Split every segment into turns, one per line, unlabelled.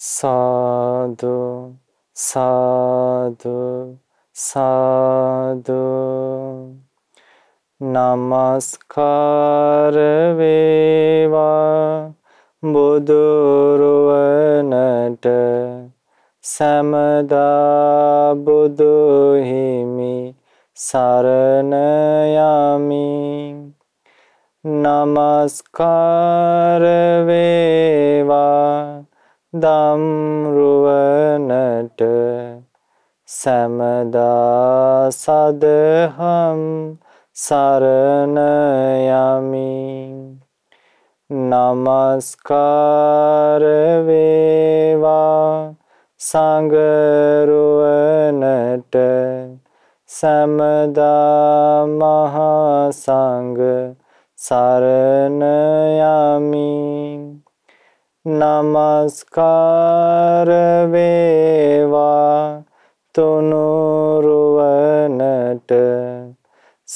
Sadu, sadu, sadu. නමස්කාර වේවා බුදුරුවනට සමදා බුදුහිමි සරණ යමි නමස්කාර වේවා දම්රුවනට සැමදා සදහම් සරණයමින් නමස්කාරවේවා සඟරුවනට සැමදා මහා සංග සරණයමින් නමස්කාර වේවා තුනුරුවනට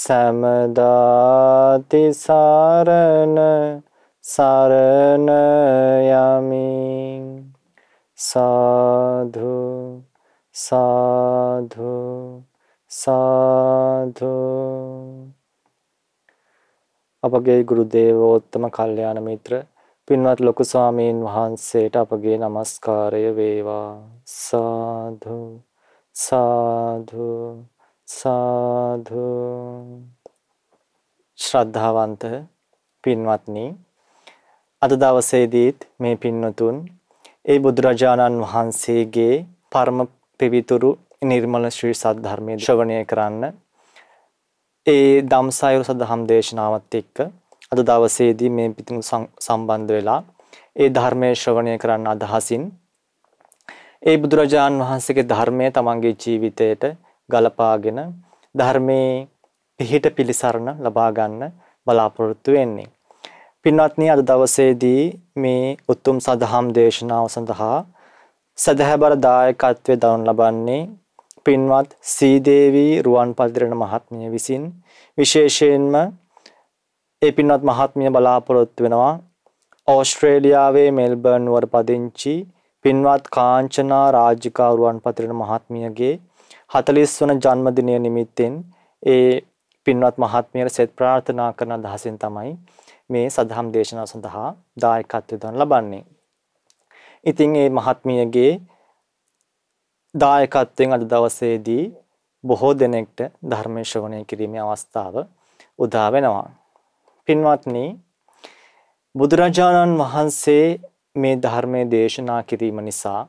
සමදාති සරණ සරණ යමින් සාධු සාධු සාධු අපගේ ගුරු දේවෝත්තම කල්යාණ මිත්‍ර පින්වත් ලොකු ස්වාමීන් වහන්සේට අපගේ নমස්කාරය වේවා සාදු සාදු සාදු ශ්‍රද්ධාවන්ත
පින්වත්නි අද දවසේදීත් මේ පින්නතුන් ඒ බුදුරජාණන් වහන්සේගේ පරම පිවිතුරු නිර්මල ශ්‍රී සද්ධර්මයේ ශ්‍රවණය කරන්න ඒ ධම්සායුර සදහම් දේශනාවත් එක්ක අද දවසේදී මේ පිටු සම්බන්ධ වෙලා ඒ ධර්මයේ ශ්‍රවණය කරන්න අදහසින් ඒ බුදුරජාන් වහන්සේගේ ධර්මය තමන්ගේ ජීවිතයට ගලපාගෙන ධර්මයේ පිහිට පිලිසරණ ලබා ගන්න බලාපොරොත්තු වෙන්නේ. පින්වත්නි අද දවසේදී මේ උතුම් සදහම් දේශනාව සඳහා
සදහැබර දායකත්වයේ දරන ලබන්නේ පින්වත් සීදේවී රුවන්පල්දිරණ මහත්මිය විසින් විශේෂයෙන්ම ඒ පින්වත්
මහත්මිය බලාපොරොත්තු වෙනවා ඕස්ට්‍රේලියාවේ මෙල්බර්න් නුවර පදිංචි පින්වත් කාංචනා රාජිකාරුවන් පතිරණ මහත්මියගේ 40 වන ජන්මදිනය නිමිත්තෙන් ඒ පින්වත් මහත්මියට සෙත් ප්‍රාර්ථනා කරන අදහසින් තමයි මේ සදහම් දේශනාව සඳහා දායකත්වය දන් ලබන්නේ. ඉතින් මේ මහත්මියගේ දායකත්වයෙන් අද දවසේදී බොහෝ දෙනෙක්ට ධර්මයේ ශ්‍රවණය කිරීමේ අවස්ථාව උදා වෙනවා. පින්වත්නි බුදුරජාණන් වහන්සේ මේ ධර්මයේ දේශනා කිරීම නිසා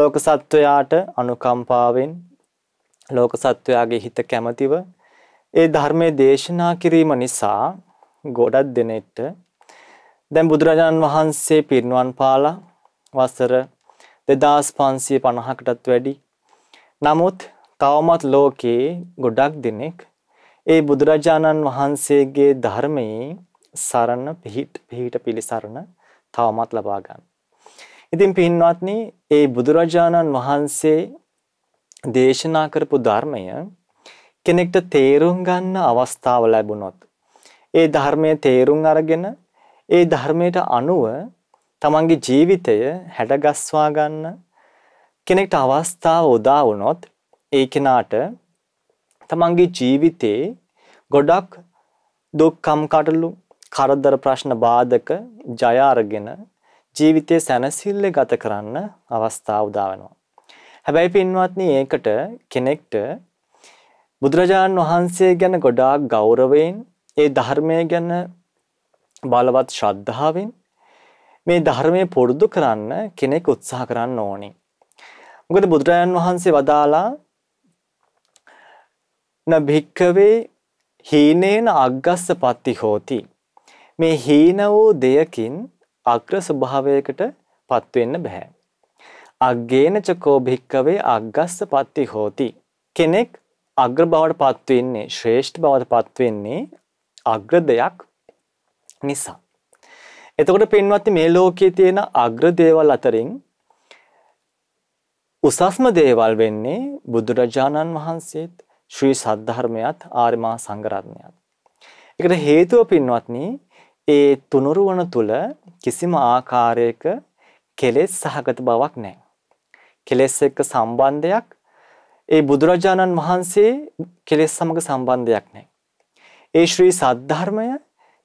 ලෝක සත්වයාට අනුකම්පාවෙන් ලෝක සත්වයාගේ හිත කැමැතිව ඒ ධර්මයේ දේශනා කිරීම නිසා ගොඩක් දෙනෙට දැන් බුදුරජාණන් වහන්සේ පිරිනුවන් පාලා වසර 2550කටත් වැඩි නමුත් තවමත් ලෝකේ ගොඩක් දෙනෙක් ඒ බුදුරජාණන් වහන්සේගේ ධර්මයේ සරණ පිහිට පිහිට පිළිසරණ තවමත් ලබා ගන්න. ඉතින් පින්වත්නි, ඒ බුදුරජාණන් වහන්සේ දේශනා කරපු ධර්මය කෙනෙක්ට තේරුම් ගන්න අවස්ථාව ලැබුණොත් ඒ ධර්මයේ තේරුම් අරගෙන ඒ ධර්මයට අනුව තමන්ගේ ජීවිතය හැඩගස්වා ගන්න කෙනෙක්ට අවස්ථාව උදා වුණොත් ඒ කෙනාට තමන්ගේ ජීවිතේ ගොඩක් දුක් කම්කටොළු කරදර ප්‍රශ්න බාධක ජය අරගෙන ජීවිතේ සැනසille ගත කරන්න අවස්ථාව උදා වෙනවා. හැබැයි පින්වත්නි ඒකට කෙනෙක්ට බුදුරජාණන් වහන්සේ ගැන ගොඩාක් ගෞරවයෙන් ඒ ධර්මය ගැන බලවත් ශ්‍රද්ධාවෙන් මේ ධර්මය පුරුදු කරන්න කෙනෙක් උත්සාහ කරන්න ඕනේ. මොකද බුදුරජාණන් වහන්සේ වදාලා න භික්කවේ හීනේන අග්ගස්ස පත්ති හෝති. මේ හීන වූ දෙයකින් අග්‍ර ස්වභාවයකට පත්වෙන්න බැහැ. අග්ගේන චකෝ භික්කවේ අග්ගස්ස පත්ති හෝති. කෙනෙක් අග්‍ර බවට පත්වෙන්නේ ශ්‍රේෂ්ඨ බවට පත්වෙන්නේ අග්‍ර දෙයක් නිසා. එතකොට පින්වත්නි මේ ලෝකයේ තියෙන අග්‍ර දේවල් අතරින් උසස්ම දේවල් වෙන්නේ බුදුරජාණන් වහන්සේත් ශ්‍රී සද්ධර්මයත් ආර්මා සංගරත්නයත්. එකට හේතුව පින්වත්නි ඒ තුනුරුවන තුළ කිසිම ආකාරයක කෙලෙස් සහගත බවක් නෑ. කෙලෙස් එක්ක සම්බන්ධයක් ඒ බුදුරජාණන් වහන්සේ කෙලෙස් සමග සම්බන්ධයක් නෑ. ඒ ශ්‍රී සද්ධර්මය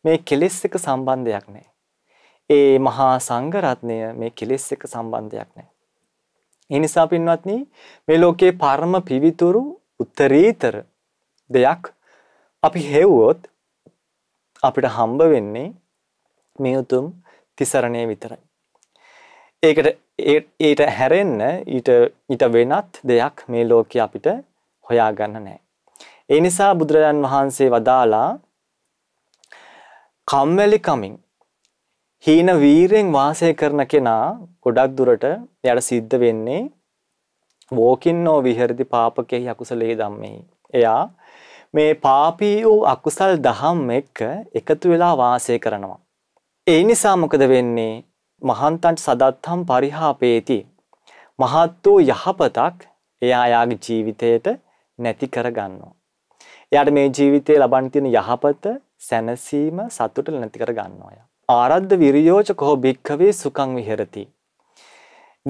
මේ කෙලෙස් එක සම්බන්ධයක් නෑ. ඒ මහා සංගරත්නය මේ කෙලෙස් එක සම්බන්ධයක් නෑ. එනිසා පින්වත්නි මේ ලෝකයේ පරම පිවිතුරු උත්තරීතර දෙයක් අපි හෙව්වොත් අපිට හම්බ වෙන්නේ මේ උතුම් තිසරණය විතරයි. ඒකට ඊට හැරෙන්න ඊට ඊට වෙනත් දෙයක් මේ ලෝකේ අපිට හොයාගන්න නැහැ. ඒ නිසා බුදුරජාන් වහන්සේ වදාලා කම්මැලි කමින් හීන වීරෙන් වාසය කරන කෙනා ගොඩක් දුරට එයාට සිද්ධ වෙන්නේ වෝකින්නෝ විහෙරදි පාපකෙහි අකුසලේ ධම්මෙහි. එයා මේ පාපී වූ අකුසල් දහම් එක්ක එකතු වෙලා වාසය කරනවා. ඒ නිසා මොකද වෙන්නේ? මහන්තන්ට සදත්තම් පරිහාපේති. මහත් වූ යහපතක් එයා එයාගේ ජීවිතයට නැති කරගන්නවා. එයාට මේ ජීවිතේ ලබන්න තියෙන යහපත සැනසීම සතුට නැති කර ගන්නවා එයා. ආරද්ධ විරියෝච කෝ භික්ඛවේ සුඛං විහෙරති.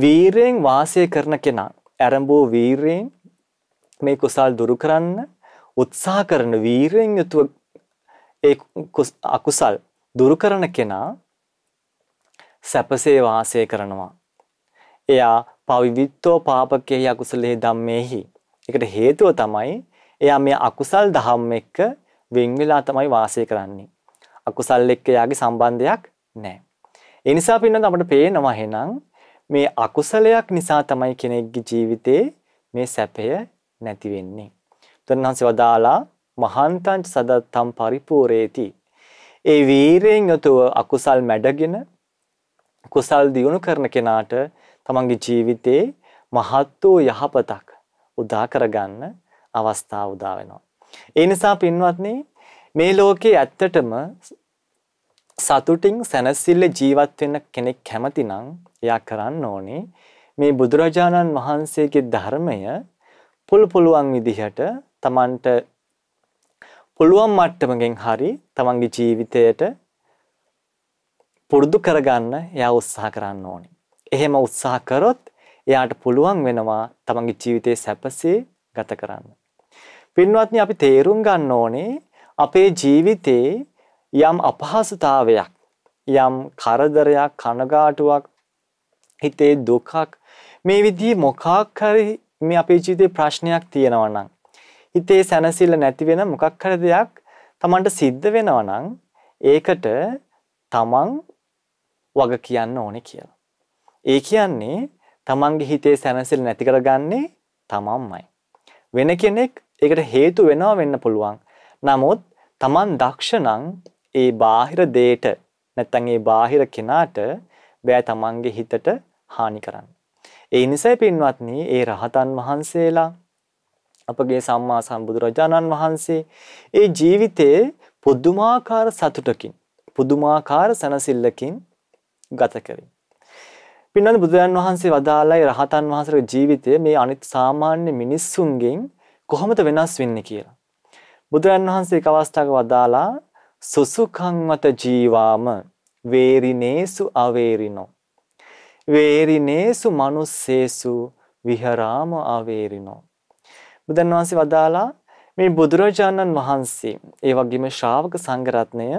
වීරයෙන් වාසය කරන කෙනා ඇරඹූ වීරයෙන් මේ කුසල් දුරු කරන්න උත්සාහ කරන වීරයෙන් යුතුව ඒ අකුසල් දුරු කරන කෙනා සැපසේ වාසය කරනවා. එයා පවිවිත්තෝ පාපකෙහි අකුසලෙහි ධම්මේහි. ඒකට හේතුව තමයි එයා මේ අකුසල් ධම්ම එක්ක වෙන් වෙලා තමයි වාසය කරන්නේ. අකුසල් එක්ක එයාගේ සම්බන්ධයක් නැහැ. ඒ නිසා පින්නත් අපිට පේනවා එහෙනම් මේ අකුසලයක් නිසා තමයි කෙනෙක්ගේ ජීවිතේ මේ සැපය නැති වෙන්නේ. බුදුන්වහන්සේ වදාලා මහන්තං සදත්තම් පරිපූර්ණේති. ඒ වීරයෙන් යුතුව අකුසල් මැඩගෙන කුසල් දියුණු කරන කෙනාට තමන්ගේ ජීවිතේ මහත් වූ යහපතක් උදා කරගන්න අවස්ථාව උදා වෙනවා. ඒ නිසා පින්වත්නි මේ ලෝකේ ඇත්තටම සතුටින් සැනසille ජීවත් වෙන්න කෙනෙක් කැමති නම් එයා කරන්න ඕනේ මේ බුදුරජාණන් වහන්සේගේ ධර්මය පුළු පුළුවන් විදිහට තමන්ට පුළුවන් මට්ටමකින් හරි තමන්ගේ ජීවිතයට පුරුදු කරගන්න එයා උත්සාහ කරන්න ඕනේ. එහෙම උත්සාහ කරොත් එයාට පුළුවන් වෙනවා තමන්ගේ ජීවිතේ සැපසේ ගත කරන්න. පින්වත්නි අපි තේරුම් ගන්න ඕනේ අපේ ජීවිතේ යම් අපහසුතාවයක් යම් කරදරයක් කනගාටුවක් හිතේ දුකක් මේ විදිහේ මොකක් හරි මේ අපේ ජීවිතේ ප්‍රශ්නයක් තියෙනවා නම් හිතේ සැනසෙල්ල නැති වෙන මොකක් හරි දෙයක් Tamanට සිද්ධ වෙනවා නම් ඒකට Taman වග කියන්න ඕනේ කියලා. ඒ කියන්නේ Tamanගේ හිතේ සැනසෙල්ල නැති කරගන්නේ Tamanමයි. වෙන කෙනෙක් ඒකට හේතු වෙනවා වෙන්න පුළුවන්. නමුත් Taman දක්ෂ නම් ඒ බාහිර දේට නැත්තං ඒ බාහිර කෙනාට බෑ තමන්ගේ හිතට හානි කරන්න. ඒ නිසයි පින්වත්නි ඒ රහතන් වහන්සේලා අපගේ සම්මා සම්බුදුරජාණන් වහන්සේ ඒ ජීවිතයේ පුදුමාකාර සතුටකින් පුදුමාකාර සනසිල්ලකින් ගත කරේ. පින්නන බුදුරජාණන් වහන්සේ වදාළයි රහතන් වහන්සේගේ ජීවිතය මේ අනිත් සාමාන්‍ය මිනිස්සුන්ගෙන් කොහොමද වෙනස් වෙන්නේ කියලා. බුදුරන් වහන්සේ එක අවස්ථාවක වදාලා සුසුකංවත ජීවාම වේරිනේසු අවේරිනෝ වේරිනේසු manussේසු විහරාම ආවේරිනෝ බුදුන් වහන්සේ වදාලා මේ බුදුරජාණන් වහන්සේ ඒ වගේම ශ්‍රාවක සංඝරත්නය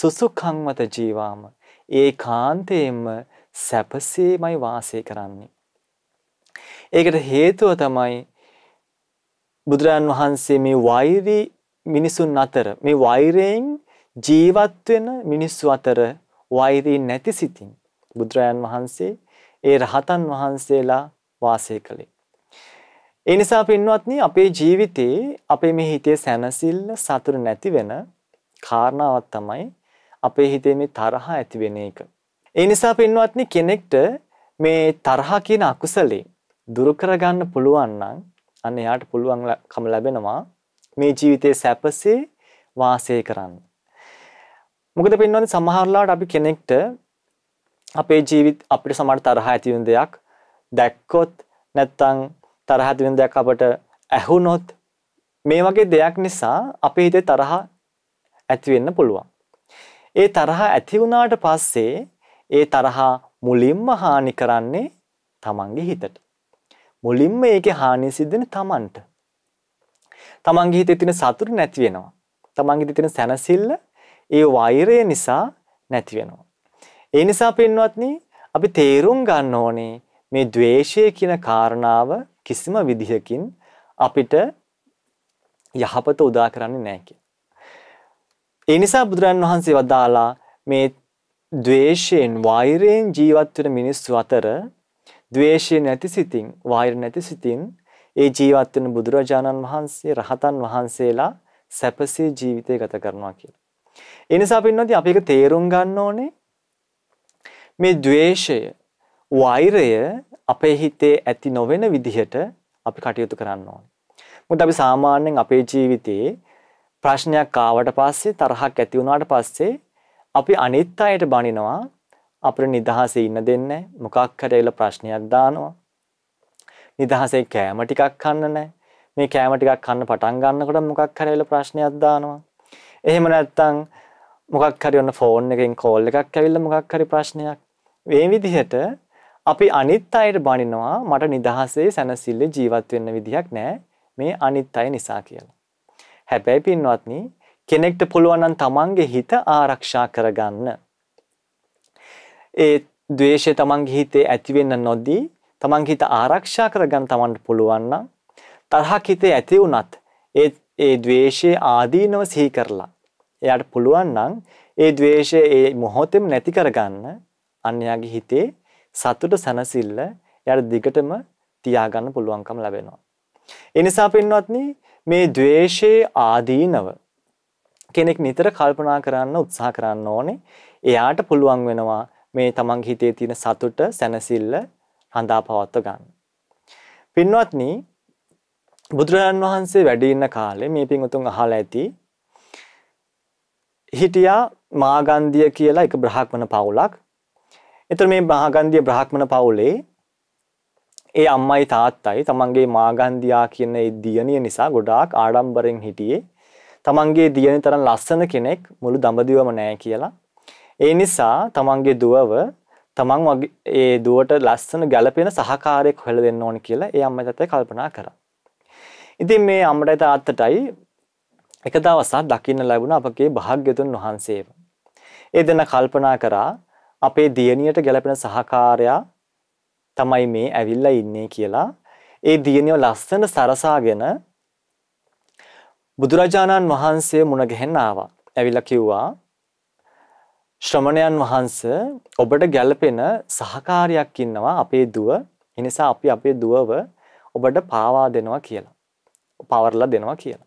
සුසුඛංවත ජීවාම ඒකාන්තයෙන්ම සැපසේමයි වාසය කරන්නේ. ඒකට හේතුව තමයි බුදුරජාන් වහන්සේ මේ වෛරී මිනිසුන් අතර මේ වෛරයෙන් ජීවත් වෙන මිනිස්සු අතර වෛරී නැති සිතින් බුදුරයන් වහන්සේ ඒ රහතන් වහන්සේලා වාසය කළේ. ඒ නිසා පින්වත්නි අපේ ජීවිතේ අපේ මේ හිතේ සැනසෙල්ල සතුට නැති වෙන කාරණාවක් තමයි අපේ හිතේ මේ තරහ ඇති වෙන එක. ඒ නිසා පින්වත්නි කෙනෙක්ට මේ තරහ කියන අකුසලේ දුරු කරගන්න පුළුවන් නම් අන්න එයාට පුළුවන්කම ලැබෙනවා මේ ජීවිතේ සැපසේ වාසය කරන්න. මොකද පින්වත්නි සමහරලාට අපි කෙනෙක්ට අපේ ජීවිත අපිට සමට තරහ ඇතිවෙන දෙයක් දැක්කොත් නැත්තං තරහ ඇතිවෙන දෙයක් අපට ඇහුනොත් මේ වගේ දෙයක් නිසා අපේ හිතේ තරහ ඇතිවෙන්න පුළුවන්. ඒ තරහ ඇති වුණාට පස්සේ ඒ තරහා මුලින්ම හානි කරන්නේ තමන්ගේ හිතට. මුලින්ම ඒකේ හානිය සිද්ධන තමන්ට. තමන්ගේ හිතේ තියෙන සතුට නැති වෙනවා. තමන්ගේ හිතේ තියෙන සැනසෙල්ල ඒ වෛරය නිසා නැති වෙනවා. ඒ නිසා පින්වත්නි අපි තේරුම් ගන්න ඕනේ මේ द्वේෂය කියන කාරණාව කිසිම විදිහකින් අපිට යහපත උදා කරන්නේ නැහැ කිය. ඒ නිසා බුදුරන් වහන්සේ වදාලා මේ द्वේෂයෙන් වෛරයෙන් ජීවත් වෙන මිනිස්සු අතර ද්වේෂය නැති සිතින් වෛර නැති සිතින් ඒ ජීවත් වෙන බුදුරජාණන් වහන්සේ රහතන් වහන්සේලා සැපසේ ජීවිතය ගත කරනවා කියලා. ඒ නිසා පින්නොත් අපි ඒක තේරුම් ගන්න ඕනේ මේ द्वේෂය වෛරය අපේ හිතේ ඇති නොවන විදිහට අපි කටයුතු කරන්න ඕනේ. මොකද අපි සාමාන්‍යයෙන් අපේ ජීවිතේ ප්‍රශ්නයක් ආවට පස්සේ තරහක් ඇති වුණාට පස්සේ අපි අනිත් අයට බනිනවා අපිට නිදහසේ ඉන්න දෙන්නේ මොකක් හරි ප්‍රශ්නයක් දානවා. නිදහසේ කෑම ටිකක් කන්න නැහැ. මේ කෑම ටිකක් කන්න පටන් ගන්නකොට මොකක් හරි ප්‍රශ්නයක් දානවා. එහෙම නැත්නම් මොකක් හරි ඔන්න ෆෝන් එකෙන් කෝල් එකක් ඇවිල්ලා මොකක් හරි ප්‍රශ්නයක්. මේ විදිහට අපි අනිත් අයට බනිනවා මට නිදහසේ සැනසille ජීවත් වෙන්න විදිහක් නැහැ මේ අනිත් අය නිසා කියලා. හැබැයි පින්වත්නි කෙනෙක්ට පුළුවන් නම් තමන්ගේ හිත ආරක්ෂා කරගන්න. ඒ ද්වේෂය තමන්ගේ හිතේ ඇතිවෙන්න නොදී තමන්ගේ හිත ආරක්ෂා කරගන්න තමන්ට පුළුවන් නම් තරහක් හිතේ ඇති වුණත් ඒ ඒ ද්වේෂයේ ආදීනව සිහි කරලා එයාට පුළුවන් නම් ඒ ද්වේෂය ඒ මොහොතෙම නැති කරගන්න අන්‍යයාගේ හිතේ සතුට සැනසෙල්ල එයාට දිගටම තියාගන්න පුළුවන්කම ලැබෙනවා. ඒ නිසා පින්වත්නි මේ द्वේෂයේ ආදීනව කෙනෙක් නිතර කල්පනා කරන්න උත්සාහ කරන්න ඕනේ. එයාට පුළුවන් වෙනවා මේ තමන්ගේ හිතේ තියෙන සතුට සැනසෙල්ල හඳා පවත්ව ගන්න. පින්වත්නි බුදුරජාන් වහන්සේ වැඩ ඉන්න කාලේ මේ පින්වතුන් අහලා ඇති හිටියා මාගන්දිය කියලා එක බ්‍රහ්මණ පවුලක් එතකොට මේ මහගන්ධිය බ්‍රාහ්මණ පවුලේ ඒ අම්මයි තාත්තයි තමන්ගේ මාගන්ධියා කියන ඒ දියණිය නිසා ගොඩාක් ආඩම්බරෙන් හිටියේ. තමන්ගේ දියණි තරම් ලස්සන කෙනෙක් මුළු දඹදිවම නැහැ කියලා. ඒ නිසා තමන්ගේ දුවව තමන් වගේ ඒ දුවට ලස්සන ගැළපෙන සහකාරයෙක් හොයලා දෙන්න ඕන කියලා ඒ අම්මයි තාත්තයි කල්පනා කරා. ඉතින් මේ අම්මටයි තාත්තටයි එක දවසක් දකින්න ලැබුණ අපගේ භාග්‍යතුන් වහන්සේව. ඒ දෙන කල්පනා කරා අපේ දියණියට ගැළපෙන සහකාරයා තමයි මේ ඇවිල්ලා ඉන්නේ කියලා ඒ දියණිය ලස්සන සරසාගෙන බුදුරජාණන් වහන්සේ මුණ ගැහෙන්න ආවා. ඇවිල්ලා කිව්වා ශ්‍රමණයන් වහන්ස ඔබට ගැළපෙන සහකාරියක් ඉන්නවා අපේ දුව. එනිසා අපි අපේ දුවව ඔබට පාවා දෙනවා කියලා. පවර්ලා දෙනවා කියලා.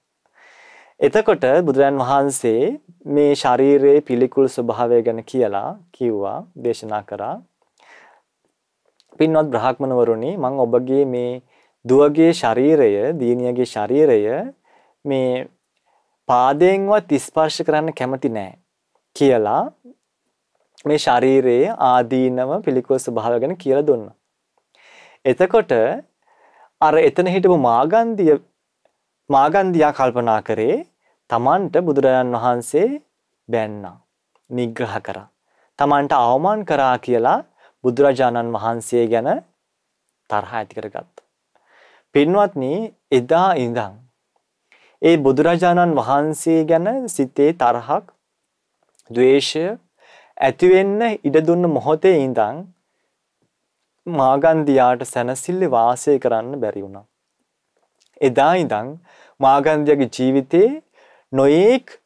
එතකොට බුදුරන් වහන්සේ මේ ශරීරයේ පිළිකුල් ස්වභාවය ගැන කියලා කිව්වා දේශනා කරා. පින්වත් බ්‍රහ්මණවරුනි මම ඔබගේ මේ දුවගේ ශරීරය, දියණියගේ ශරීරය මේ පාදයෙන්වත් ස්පර්ශ කරන්න කැමති නෑ කියලා මේ ශරීරයේ ආදීනව පිළිකුල් ස්වභාවය ගැන කියලා දුන්නා. එතකොට අර එතන හිටපු මාගන්දිය මාගන්දියා කල්පනා කරේ තමන්ට බුදුරජාන් වහන්සේ බැන්නා. නිග්‍රහ කරා. තමන්ට අවමාන කරා කියලා බුදුරජාණන් වහන්සේ ගැන තරහ ඇති කරගත්තා. පින්වත්නි එදා ඉඳන් ඒ බුදුරජාණන් වහන්සේ ගැන සිතේ තරහක් ද්වේෂය ඇති වෙන්න ඉඩ දුන්න මොහොතේ ඉඳන් මාගන්දියාට සැනසille වාසය කරන්න බැරි වුණා. එදා ඉඳන් මාගන්දියාගේ ජීවිතේ නොයෙක්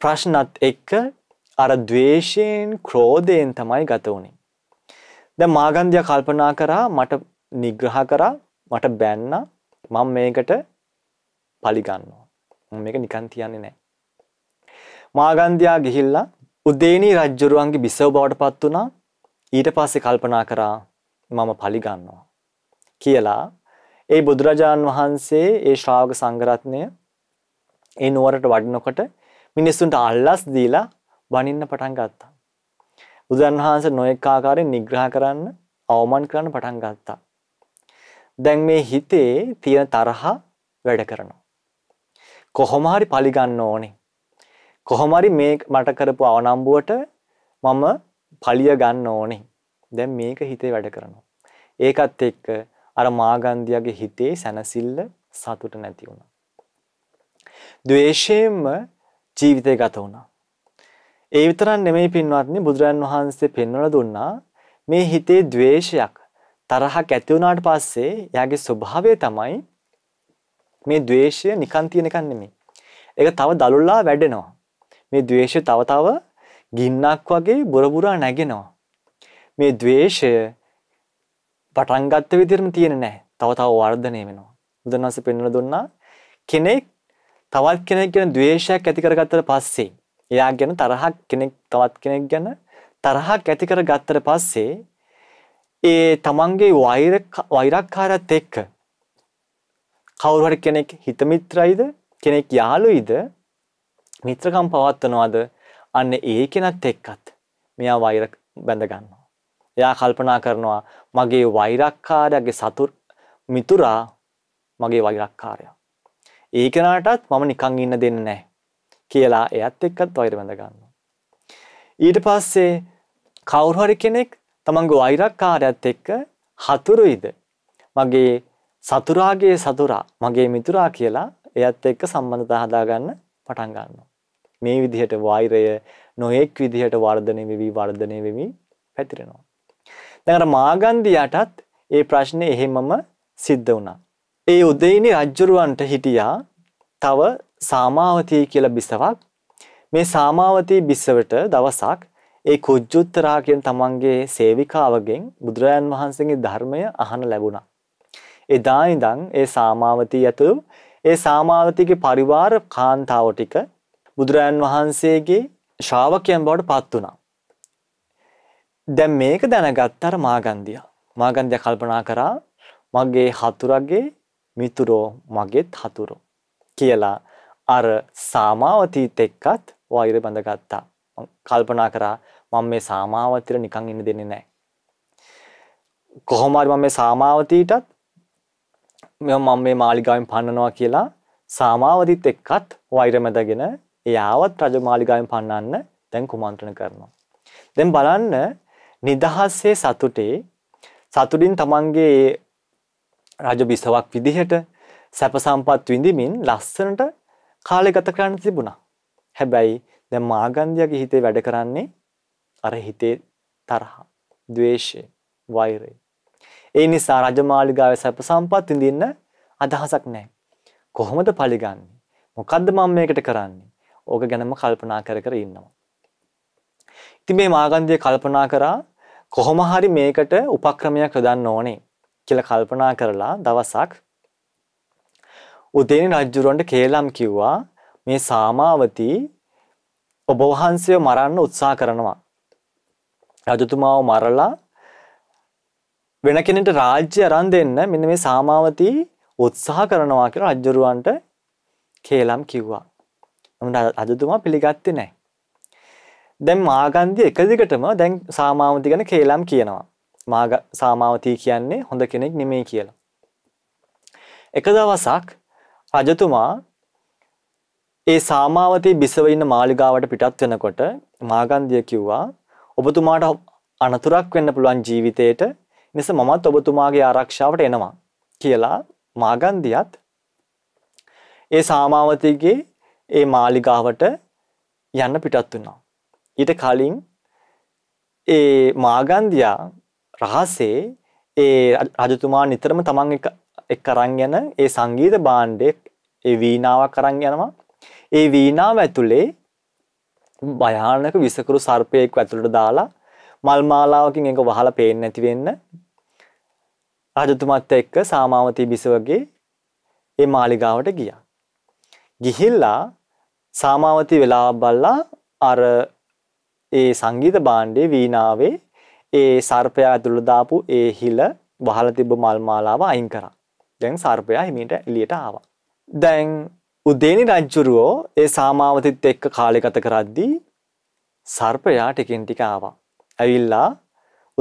ප්‍රශ්නත් එක්ක අර දවේශයෙන් ක්‍රෝධයෙන් තමයි ගත වුණේ. ද මාගන්ධය කල්පනා කරා මට නිග්‍රහ කරා මට බැන්න මං මේකට පලිගන්නවා. මේක නිකන් තියන්නේ නෑ. මාගන්ධයා ගිහිල්ලා උදේනී රජ්ජුරුවන්ගේ බිසව බවට පත් වුණා ඊට පස්සේ කල්පනා කරා මම පලිගන්නවා. කියලා ඒ බුදුරජාණන් වහන්සේ ඒ ශ්‍රාවක සංගරත්නය ඒ නුවරට වඩිනකොට මිනිස්සුන්ට අල්ලස් දීලා බනින්න පටන් ගත්තා. බුදුන් වහන්සේ නොඑක ආකාරයෙන් නිග්‍රහ කරන්න, අවමන් කරන්න පටන් ගත්තා. දැන් මේ හිතේ තියෙන තරහ වැඩ කරනවා. කොහොම හරි පලිගන්න ඕනේ. කොහොම හරි මේ මට කරපු අවනම්බුවට මම පලිය ගන්න ඕනේ. දැන් මේක හිතේ වැඩ කරනවා. ඒකත් එක්ක අර මාගන්දියාගේ හිතේ සැනසෙල්ල සතුට නැති වුණා. ද්වේෂයෙන්ම ජීවිතය ගත වුණා. ඒ විතරක් නෙමෙයි පින්වත්නි බුදුරන් වහන්සේ පෙන්වලා දුන්නා මේ හිතේ ද්වේෂයක් තරහක් ඇති වුණාට පස්සේ එයාගේ ස්වභාවය තමයි මේ ද්වේෂය නිකන් තියෙන එකක් නෙමෙයි. ඒක තව දලුල්ලා වැඩෙනවා. මේ ද්වේෂය තව තව ගින්නක් වගේ බොරබුරා නැගෙනවා. මේ ද්වේෂය පටන් ගත්ත විදිහටම තියෙන්නේ නැහැ. තව තව වර්ධනය වෙනවා. බුදුන් වහන්සේ පෙන්වලා දුන්නා කෙනෙක් තවත් කෙනෙක් ගැන ද්වේෂයක් ඇති කරගත්තට පස්සේ එයා ගැන තරහක් කෙනෙක් තවත් කෙනෙක් ගැන තරහක් ඇති කරගත්තට පස්සේ ඒ තමන්ගේ වෛර වෛරක්කාරයත් එක්ක කවුරු හරි කෙනෙක් හිත මිත්‍රයිද කෙනෙක් යාළුයිද මිත්‍රකම් පවත්වනවාද අන්න ඒ කෙනත් එක්කත් මෙයා වෛර බැඳ ගන්නවා. එයා කල්පනා කරනවා මගේ වෛරක්කාරයාගේ සතුරු මිතුරා මගේ වෛරක්කාරයා ඒකනටත් මම නිකං ඉන්න දෙන්න නෑ කියලා එයත් එක්කත් වෛර බඳගන්න. ඊට පස්සේ කවුරුහරි කෙනෙක් තමන්ගේ වෛරක්කාරයත් එක්ක හතුරුයිද මගේ සතුරාගේ සතුරා මගේ මිතුරා කියලා එයත් එක්ක සම්බන්ධතා හදාගන්න පටන් ගන්නවා. මේ විදිහට වෛරය නොයෙක් විදිහට වර්ධනය වෙවි වර්ධනය වෙමි පැතිරෙනවා. දැඟට මාගන්දියටත් ඒ ප්‍රශ්නය එහෙමම සිද්ධ වුණා. ඒ උදේනි රජ්ජුරුවන්ට හිටියා තව සාමාවතී කියලා බිසවක්. මේ සාමාවතී බිස්සවට දවසක් ඒ කුජ්ජුත්තරා කියන තමන්ගේ සේවිකාවගෙන් බුදුරජාන් වහන්සේගේ ධර්මය අහන ලැබුණා. එදා ඉඳන් ඒ සාමාවතී ඇතුළු ඒ සාමාවතීගේ පරිවාර කාන්තාව ටික බුදුරජාන් වහන්සේගේ ශ්‍රාවකයන් බවට පත් වුණා. දැන් මේක දැනගත්තර මාගන්දියා. මාගන්දියා කල්පනා කරා මගේ හතුරගේ මිතුරෝ මගෙත් හතුරු කියලා අර සාමාවතීත් එක්කත් වෛර බඳගත්තා. කල්පනා කරා මම මේ සාමාවතීර නිකන් ඉන්න දෙන්නේ නැහැ. කොහොම හරි මම මේ සාමාවතීටත් මම මේ මාලිගාවෙන් පන්නනවා කියලා සාමාවතීත් එක්කත් වෛර මැදගෙන එයාවත් රජ මාලිගාවෙන් පන්නන්න දැන් කුමන්ත්‍රණ කරනවා. දැන් බලන්න නිදහසේ සතුටේ සතුටින් තමන්ගේ රාජ බිසවක් විදිහට සැප සම්පත් විඳමින් ලස්සනට කාලය ගත කරන්න තිබුණා. හැබැයි දැන් මාගන්ධියගේ හිතේ වැඩ කරන්නේ අර හිතේ තරහ, ద్వේෂය, වෛරය. ඒ නිසා රජමාලිගාවේ සැප සම්පත් විඳින්න අදහසක් නැහැ. කොහොමද පරිගන්නේ? මොකද්ද මම මේකට කරන්නේ? ඕක ගැනම කල්පනා කර කර ඉන්නවා. ඉතින් මේ මාගන්ධිය කල්පනා කරා කොහොම හරි මේකට උපක්‍රමයක් හදන්න ඕනේ. කියලා කල්පනා කරලා දවසක් උදේනි රජුරවන්ට කේලම් කිව්වා මේ සාමාවතී ඔබ වහන්සේව මරන්න උත්සාහ කරනවා. රජතුමාව මරලා වෙන කෙනෙට රාජ්‍ය අරන් දෙන්න මෙන්න මේ සාමාවතී උත්සාහ කරනවා කියලා රජුරවන්ට කේලම් කිව්වා. නමුත් රජතුමා පිළිගත්තේ නැහැ. දැන් මාගන්ධිය එක දිගටම දැන් සාමාවතී ගැන කේලම් කියනවා. මාග සාමාවතී කියන්නේ හොඳ කෙනෙක් නෙමෙයි කියලා. එක දවසක් රජතුමා ඒ සාමාවතී බිසව ඉන්න මාලිගාවට පිටත් වෙනකොට මාගන්දිය කිව්වා ඔබතුමාට අනතුරක් වෙන්න පුළුවන් ජීවිතේට නිසා මමත් ඔබතුමාගේ ආරක්ෂාවට එනවා කියලා මාගන්දියත් ඒ සාමාවතීගේ ඒ මාලිගාවට යන්න පිටත් වුණා. ඊට කලින් ඒ මාගන්දියා රහසේ ඒ රජතුමා නිතරම තමන් එක් අරන් යන ඒ සංගීත භාණ්ඩේ ඒ වීණාවක් අරන් යනවා. ඒ වීණාව ඇතුලේ භයානක විසකුරු සර්පයෙක් ඇතුළට දාලා මල් මාලාවකින් ඒක වහලා පේන්නේ නැති වෙන්න රජතුමත් එක්ක සාමාවතී බිසවගේ ඒ මාලිගාවට ගියා. ගිහිල්ලා සාමාවතී වෙලා බල්ලා අර ඒ සංගීත භාණ්ඩේ වීණාවේ ඒ සර්පයා ඇතුළට දාපු ඒ හිල වහලා තිබ්බ මල් මාලාව අයින් කරා. දැන් සර්පයා හිමීට එළියට ආවා. දැන් උදේනි රජුරෝ ඒ සාමාවතිත් එක්ක කාලය ගත කරද්දී සර්පයා ටිකෙන් ටික ආවා. ඇවිල්ලා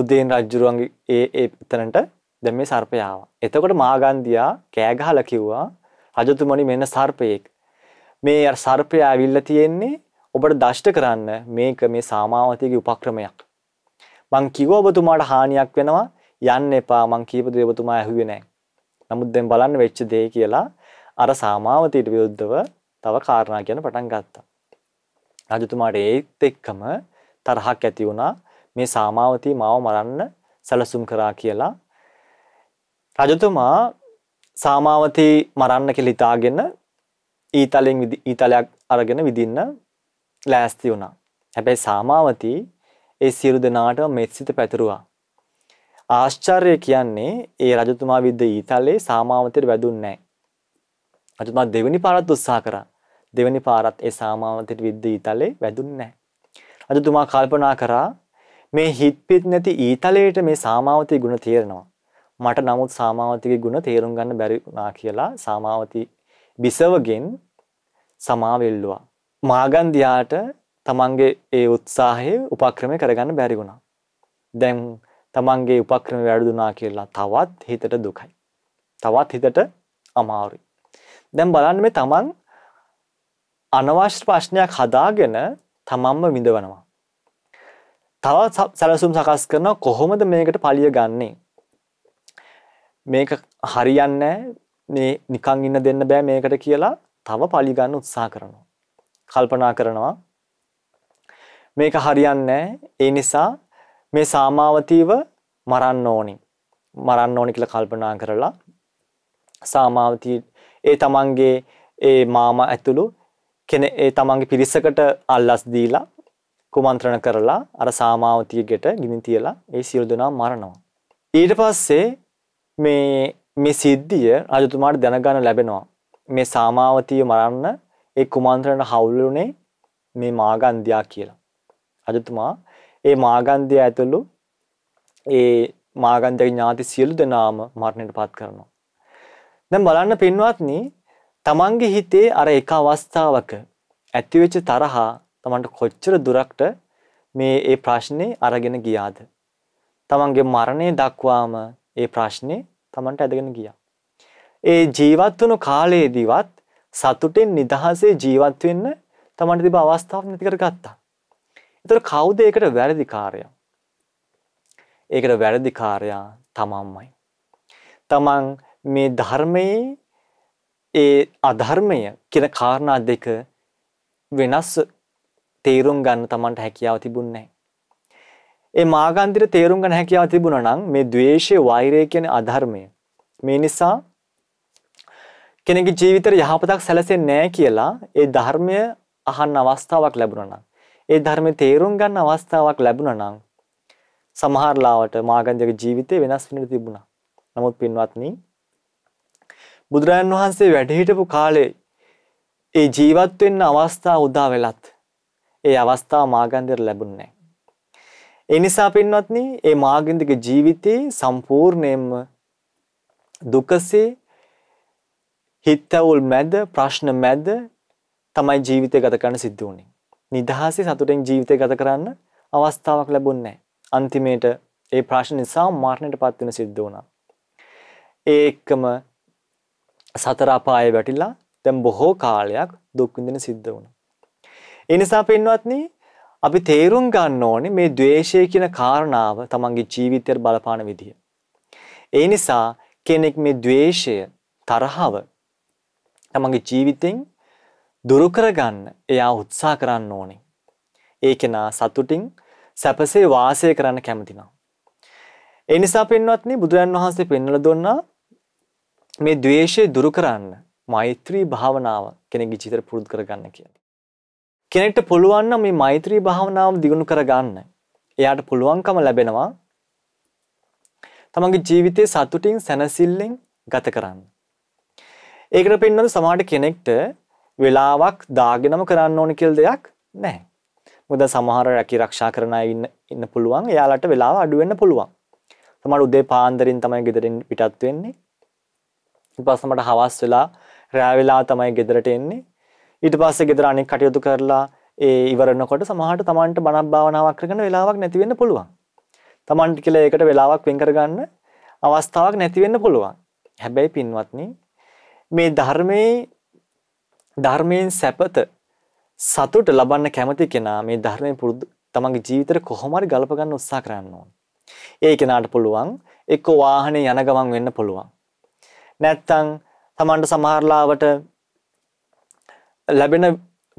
උදේන් රජුරුවන්ගේ ඒ ඒ එතනට දැන් මේ සර්පයා ආවා. එතකොට මාගන්දියා කෑ ගහලා කිව්වා රජතුමනි මෙන්න සර්පයෙක්. මේ සර්පයා ඇවිල්ලා තියෙන්නේ ඔබට දෂ්ට කරන්න මේක මේ සාමාවතියගේ උපක්‍රමයක්. මං කිව්වා ඔබතුමාට හානියක් වෙනවා යන්න එපා මං කීප දේ ඔබතුමා ඇහුවේ නැහැ. නමුත් දැන් බලන්න වෙච්ච දේ කියලා අර සාමාවතීට විරුද්ධව තව කාරණා කියන පටන් ගත්තා. රජතුමාට ඒත් එක්කම තරහක් ඇති වුණා මේ සාමාවතී මාව මරන්න සැලසුම් කරා කියලා. රජතුමා සාමාවතී මරන්න කියලා හිතාගෙන ඊතලෙන් ඊතලයක් අරගෙන විදින්න ලෑස්ති වුණා. හැබැයි සාමාවතී ඒ සියලු දෙනාටම මෙත්සිත පැතුරුවා. ආශ්චර්ය කියන්නේ ඒ රජතුමා විද්ද ඊතලයේ සාමාවතයට වැදුන්නේ නැහැ. රජතුමා දෙවෙනි පාරත් උත්සාහ කරා. දෙවෙනි පාරත් ඒ සාමාවතයට විද්ද ඊතලයේ වැදුන්නේ නැහැ. රජතුමා කල්පනා කරා මේ හිත්පිත් නැති ඊතලයට මේ සාමාවතී ගුණ තේරෙනවා. මට නමුත් සාමාවතීගේ ගුණ තේරුම් ගන්න බැරි වුණා කියලා සාමාවතී බිසවගෙන් සමාවෙල්ලුවා. මාගන්දියාට තමන්ගේ ඒ උත්සාහය උපක්‍රමය කරගන්න බැරි වුණා. දැන් තමන්ගේ උපක්‍රම වැඩදුනා කියලා තවත් හිතට දුකයි. තවත් හිතට අමාරුයි. දැන් බලන්න මේ තමන් අනවශ්‍ය ප්‍රශ්නයක් හදාගෙන තමන්ම විඳවනවා. තව සැලසුම් සකස් කරනවා කොහොමද මේකට පලිය ගන්නේ. මේක හරියන්නේ මේ නිකන් ඉන්න දෙන්න බෑ මේකට කියලා තව පලි ගන්න උත්සාහ කරනවා. කල්පනා කරනවා මේක හරියන්නේ ඒ නිසා මේ සාමාවතීව මරන්න ඕනි. මරන්න ඕනි කියලා කල්පනා කරලා සාමාවතී ඒ තමන්ගේ ඒ මාමා ඇතුළු කෙනෙක් ඒ තමන්ගේ පිරිසකට අල්ලස් දීලා කුමන්ත්‍රණ කරලා අර සාමාවතියගෙට ගිනි තියලා ඒ සියලු දෙනා මරනවා. ඊට පස්සේ මේ මේ සිද්ධිය රජතුමාට දැනගන්න ලැබෙනවා. මේ සාමාවතිය මරන්න ඒ කුමන්ත්‍රණ හවුලුනේ මේ මාගන්ධයා කියලා. රජතුමා ඒ මාගන්ධය ඇතුළු ඒ මාගන්ධයේ ඥාති සියලු දෙනාම මරණයට පත් කරනවා. දැන් බලන්න පින්වත්නි තමන්ගේ හිතේ අර එක අවස්ථාවක ඇතිවෙච්ච තරහා තමන්ට කොච්චර දුරක්ට මේ ඒ ප්‍රශ්නේ අරගෙන ගියාද? තමන්ගේ මරණය දක්වාම ඒ ප්‍රශ්නේ තමන්ට ඇදගෙන ගියා. ඒ ජීවත් වුණු කාලයේදීවත් සතුටෙන් නිදහසේ ජීවත් වෙන්න තමන්ට තිබ්බ අවස්ථාවක් නැති කරගත්තා. එතකොට කවුද ඒකට වැරදි කාර්යයා? ඒකට වැරදි කාර්යයා තමන්මයි. තමන් මේ ධර්මයේ ඒ අධර්මය කියන කාරණා දෙක වෙනස් තේරුම් ගන්න තමන්ට හැකියාව තිබුණේ ඒ මාගන්දිර තේරුම් ගන්න හැකියාව තිබුණා නම් මේ ද්වේෂය වෛරය කියන අධර්මය මේ නිසා කෙනෙකුගේ ජීවිතේ යහපතක් සැලසෙන්නේ නැහැ කියලා ඒ ධර්මය අහන්න අවස්ථාවක් ලැබුණා නම් ඒ ධර්මයේ තේරුම් ගන්න අවස්ථාවක් ලැබුණා නම් සමහර ලාවට මාගන්ධගේ ජීවිතේ වෙනස් වෙන්න තිබුණා. නමුත් පින්වත්නි බුදුරජාන් වහන්සේ වැඩ හිටපු කාලේ ඒ ජීවත් වෙන්න අවස්ථා උදා වෙලත් ඒ අවස්ථාව මාගන්ධයට ලැබුණේ නැහැ. ඒ නිසා පින්වත්නි ඒ මාගන්ධගේ ජීවිතේ සම්පූර්ණයෙන්ම දුකසේ හිතවුල් මැද ප්‍රශ්න මැද තමයි ජීවිතය ගත කරන්න සිද්ධ වුණේ. නිදහසේ සතුටෙන් ජීවිතය ගත කරන්න අවස්ථාවක් ලැබුන්නේ අන්තිමේට ඒ ප්‍රශ්න නිසා මරණයට පත් වෙන සිද්ධ වුණා. ඒ එක්කම සතර අපායේ වැටිලා දැන් බොහෝ කාලයක් දුක් විඳින සිද්ධ වුණා. ඒ නිසා පින්වත්නි අපි තේරුම් ගන්න ඕනේ මේ द्वේෂය කියන කාරණාව තමන්ගේ ජීවිතයට බලපාන විදිය. ඒ නිසා කෙනෙක් මේ द्वේෂය තරහව තමන්ගේ ජීවිතෙන් දුරුකරගන්න එයා උත්සා කරන්න ඕනේ. ඒ කෙනා සතුටින් සැපසේ වාසය කරන්න කැමතිනම්. එනිසා පෙන්වත්නි බුදුරන් වහන්සේ පෙන්වල දුන්නා මේ ද්වේෂය දුරු කරන්න මෛත්‍රී භාවනාව කෙනෙක්ගේ චිතර පුරුදු කරගන්න කියලා. කෙනෙක්ට පුළුවන් නම් මේ මෛත්‍රී භාවනාව දියුණු කරගන්න. එයාට පුළුවන්කම ලැබෙනවා තමන්ගේ ජීවිතයේ සතුටින් සැනසෙල්ලෙන් ගත කරන්න. ඒකට පෙන්වන සමහර කෙනෙක්ට වෙලාවක් දාගෙනම කරන්න ඕන කියල් දෙයක් නැහැ. මුද සමහර රැකි රක්ෂා කරන ඉන්න ඉන්න පුළුවන් එයාලට වෙලාව අඩුවෙන්න පුළුවන්. තමට උදේ පාන්දරින් තමයි ගෙදරින් පිටත් වෙන්නේ. පස්සමට හවස් වෙලා රෑවෙලා තමයි ගෙදරට එන්නේ. ඊට පස්සේ ගෙදර අනෙක් කටයුතු කරලා ඒ ඉවරනකොට සමහට තමන්ට බණක් භාවනාවක් කරන වෙලාවක් නැතිවෙන්න පුළුවන්. තමන්ට කියලා ඒකට වෙලාවක් වෙන් කරගන්න අවස්ථාවක් නැතිවෙන්න පුළුවන්. හැබැයි පින්වත්නි මේ ධර්මයේ ධර්මයෙන් සැපත සතුට ලබන්න කැමති කෙනා මේ ධර්මයෙන් පුරුදු තමන්ගේ ජීවිතේ කොහොම හරි ගලප ගන්න උත්සාහ කරන්න ඕන. ඒ කෙනාට පුළුවන් එක්ක වාහනේ යන ගමන් වෙන්න පුළුවන්. නැත්තම් තමන්ට සමහරලාවට ලැබෙන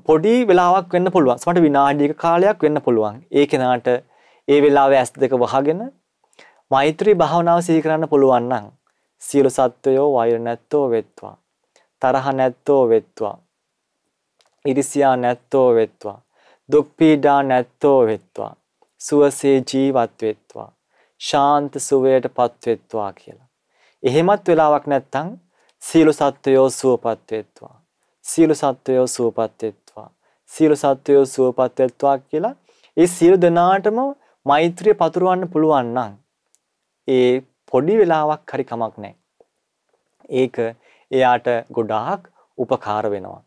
පොඩි වෙලාවක් වෙන්න පුළුවන්. සමහර විනාඩියක කාලයක් වෙන්න පුළුවන්. ඒ කෙනාට ඒ වෙලාවේ ඇස් දෙක වහගෙන මෛත්‍රී භාවනාව සිහි කරන්න පුළුවන් නම් සියලු සත්වයෝ වෛර නැත්තෝ වෙත්වා. තරහ නැත්තෝ වෙත්වා. ඉරිසියා නැත්තෝ වෙත්වා. දුක් පීඩා නැත්තෝ වෙත්වා. සුවසේ ජීවත් වෙත්වා. ශාන්ත සුවයටපත් වෙත්වා කියලා. එහෙමත් වෙලාවක් නැත්තම් සීල සත්වයෝ සුවපත් වෙත්වා. සීල සත්වයෝ සුවපත් වෙත්වා. සීල සත්වයෝ සුවපත් වෙත්වා කියලා ඒ සියලු දෙනාටම මෛත්‍රිය පතුරවන්න පුළුවන් නම් ඒ පොඩි වෙලාවක් හරි කමක් නැහැ. ඒක එයාට ගොඩාක් උපකාර වෙනවා.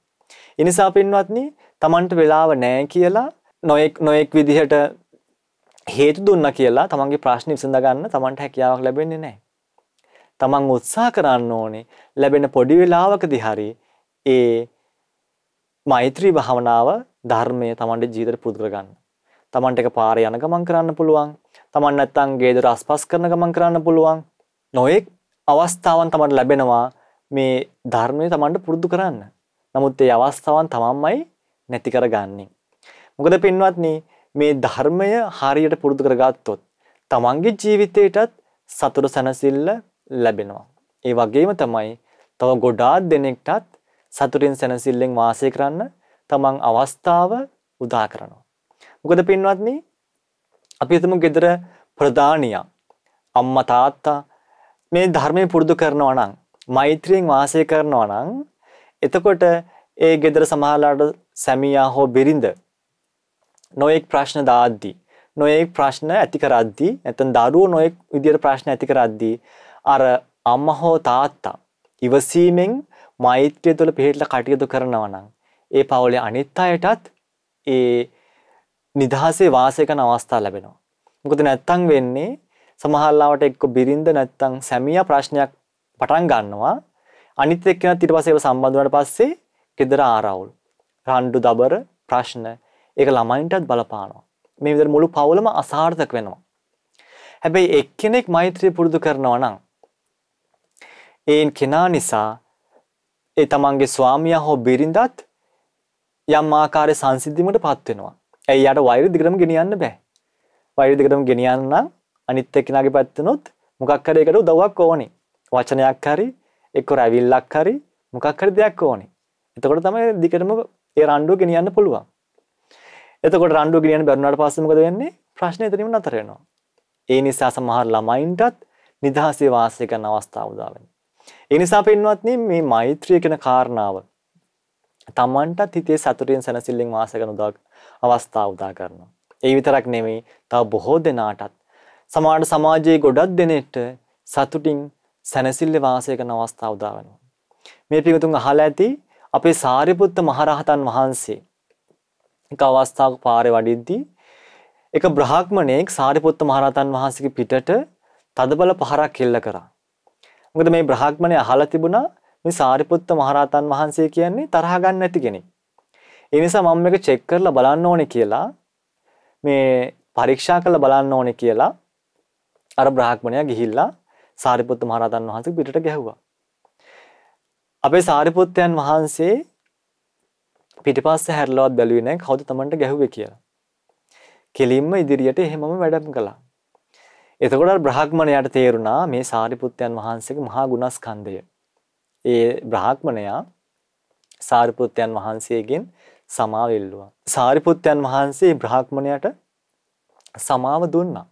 ඉනිසා පින්වත්නි තමන්ට වෙලාව නෑ කියලා නොයෙක් නොයෙක් විදිහට හේතු දුන්න කියලා තමන්ගේ ප්‍රශ්න විසඳගන්න තමන්ට හැකියාවක් ලැබෙන්නේ නෑ. තමන් උත්සා කරන්න ඕනේ ලැබෙන පොඩි වෙලාවකදි හරි ඒ මෛත්‍රී භාවනාව ධර්මය තමන්ට ජීවිතයට පුරුදු කරගන්න. තමන්ට එක පාර යන ගමන් කරන්න පුළුවන්. තමන් නැත්තම් ගේදර අස්පස් කරන ගමන් කරන්න පුළුවන්. නොයෙක් අවස්ථාවන් තමන්ට ලැබෙනවා මේ ධර්මය තමන්ට පුරුදු කරන්න. නමුත් ඒ අවස්ථාවන් තමන්මයි නැති කරගන්නේ. මොකද පින්වත්නි මේ ධර්මය හරියට පුරුදු කරගත්තොත් තමන්ගේ ජීවිතයටත් සතුට සැනසෙල්ල ලැබෙනවා. ඒ වගේම තමයි තව ගොඩාක් දෙනෙක්ටත් සතුටින් සැනසෙල්ලෙන් වාසය කරන්න තමන් අවස්ථාව උදා කරනවා. මොකද පින්වත්නි අපි හිතමු ගෙදර ප්‍රධානියා අම්මා තාත්තා මේ ධර්මය පුරුදු කරනවා නම් මෛත්‍රියෙන් වාසය කරනවා නම් එතකොට ඒ ගෙදර සමහරලාට සැමියා හෝ බිරිඳ නොයෙක් ප්‍රශ්න දාද්දී නොයෙක් ප්‍රශ්න ඇති කරද්දී නැත්නම් දරුවෝ නොයෙක් විදියට ප්‍රශ්න ඇති කරද්දී අර අම්මා හෝ තාත්තා ඉවසීමෙන් මෛත්‍රිය තුළ පිළිහිටලා කටයුතු කරනවා නම් ඒ පවුලේ අනිත් අයටත් ඒ නිදහසේ වාසය කරන අවස්ථාව ලැබෙනවා. මොකද නැත්තම් වෙන්නේ සමහරවිට එක්ක බිරිඳ නැත්තම් සැමියා ප්‍රශ්නයක් පටන් ගන්නවා අනිත් එක්කෙනත් ඊට පස්සේ ඒව සම්බන්ධ වුණාට පස්සේ gedara ආරවුල් රණ්ඩු දබර ප්‍රශ්න ඒක ළමයින්ටත් බලපානවා මේ විදිහට මුළු පවුලම අසාර්ථක වෙනවා හැබැයි එක්කෙනෙක් මෛත්‍රිය පුරුදු කරනවා නම් ඒන් කෙනා නිසා ඒ තමන්ගේ ස්වාමියා හෝ බිරිඳත් යම් ආකාරයේ සංසිද්ධීමකටපත් වෙනවා ඇයි යාට වෛර දිගටම ගෙනියන්න බෑ වෛර දිගටම ගෙනියන්න නම් අනිත් එක්කෙනාගේ පැත්තනොත් මොකක් හරි එකට උදව්වක් ඕනේ වචනයක් හරි එක්කො රැවිල්ලක් හරි මොකක් හරි දෙයක් ඕනේ. එතකොට තමයි දිගටම ඒ රණ්ඩුව ගෙනියන්න පුළුවන්. එතකොට රණ්ඩුව ගෙනියන්න බැරුණාට පස්සේ මොකද වෙන්නේ? ප්‍රශ්නේ එතනින්ම නතර වෙනවා. ඒ නිසා සමහර ළමයින්ටත් නිදහසේ වාසය කරන අවස්ථාව උදා වෙනවා. ඒ නිසා පින්වත්නි මේ මෛත්‍රිය කියන කාරණාව තමන්ටත් හිතේ සතුටින් සැනසෙල්ලෙන් වාසය කරන උදා අවස්ථාව උදා කරනවා. ඒ විතරක් නෙමෙයි තව බොහෝ දෙනාටත් සමාජ සමාජයේ ගොඩක් දෙනෙක්ට සතුටින් සැනසිල්ල වාසය කරන අවස්ථාව උදා වෙනවා. මේ පිටුතුන් අහලා ඇති අපේ සාරිපුත්ත මහරහතන් වහන්සේ එක අවස්ථාවක පාරේ වඩින්දී එක බ්‍රහ්මණයෙක් සාරිපුත්ත මහරහතන් වහන්සේගේ පිටට තදබල පහරක් එල්ල කරා. මොකද මේ බ්‍රහ්මණය අහලා තිබුණා මේ සාරිපුත්ත මහරහතන් වහන්සේ කියන්නේ තරහ ගන්න නැති කෙනෙක්. ඒ නිසා මම මේක චෙක් කරලා බලන්න ඕනේ කියලා මේ පරීක්ෂා කරලා බලන්න ඕනේ කියලා අර බ්‍රාහ්මණයා ගිහිල්ලා සාරිපුත්ත මහරහතන් වහන්සේ පිටට ගැහුවා. අපේ සාරිපුත්තයන් වහන්සේ පිටිපස්ස හැරලවත් බැලුවේ නැහැ කවුද Tamanට ගැහුවේ කියලා. කෙලින්ම ඉදිරියට එහෙමම වැඩම කළා. එතකොට අර බ්‍රහ්මණයාට තේරුණා මේ සාරිපුත්තයන් වහන්සේගේ මහා ගුණස්කන්ධය. ඒ බ්‍රහ්මණයා සාරිපුත්තයන් වහන්සේගෙන් සමාව ඉල්ලුවා. සාරිපුත්තයන් වහන්සේ බ්‍රහ්මණයාට සමාව දුන්නා.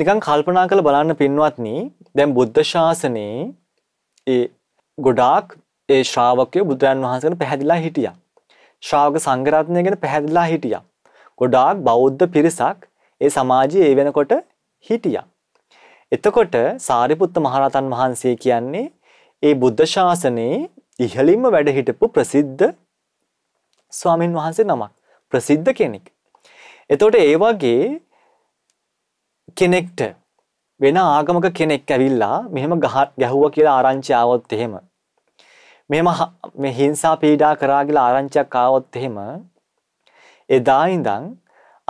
නිකන් කල්පනා කළ බලන්න පින්වත්නි දැන් බුද්ධ ශාසනයේ ඒ ගොඩාක් ඒ ශ්‍රාවකය බුදුරන් වහන්සේගෙන පැහැදිලා හිටියා. ශ්‍රාවක සංඝරත්නය ගැන පැහැදිලා හිටියා. ගොඩාක් බෞද්ධ පිරිසක් ඒ සමාජයේ ඒ වෙනකොට හිටියා. එතකොට සාරිපුත්ත මහරහතන් වහන්සේ කියන්නේ ඒ බුද්ධ ශාසනයේ ඉහළින්ම වැඩ හිටපු ප්‍රසිද්ධ ස්වාමින් වහන්සේ නමක්. ප්‍රසිද්ධ කෙනෙක්. එතකොට ඒ වගේ කෙනෙක්ට වෙන ආගමක කෙනෙක් ඇවිල්ලා මෙහෙම ගැහුව කියලා ආරංචියාවොත් එහෙම. මෙම මේ හිංසා පීඩා කරාගිලා ආරංචියක් ආවොත් එහෙම එදා ඉඳන්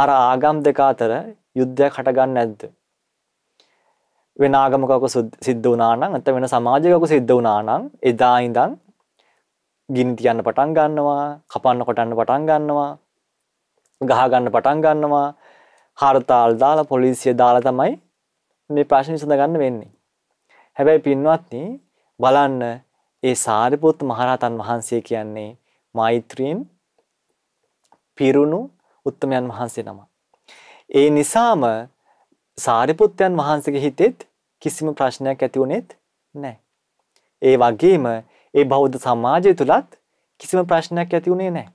අර ආගම් දෙක අතර යුද්ධයක් හටගන්නේ නැද්ද? වෙන ආගමකක සිද්ධ වුණා නම් නැත්නම් වෙන සමාජයකක සිද්ධ වුණා නම් එදා ඉඳන් ගිනි තියන්න පටන් ගන්නවා, කපන්න කොටන්න පටන් ගන්නවා, ගහ ගන්න පටන් ගන්නවා, හර්තාල් දාලා පොලිසිය දාලා තමයි මේ ප්‍රශ්න විසඳගන්න වෙන්නේ. හැබැයි පින්වත්නි බලන්න ඒ සාරිපුත් මහරහතන් වහන්සේ කියන්නේ මෛත්‍රීන් පිරුණු උත්තමයන් වහන්සේ නම. ඒ නිසාම සාරිපුත්යන් වහන්සේගේ හිතෙත් කිසිම ප්‍රශ්නයක් ඇති වුණෙත් නැහැ. ඒ වගේම ඒ බෞද්ධ සමාජය තුලත් කිසිම ප්‍රශ්නයක් ඇති වුණේ නැහැ.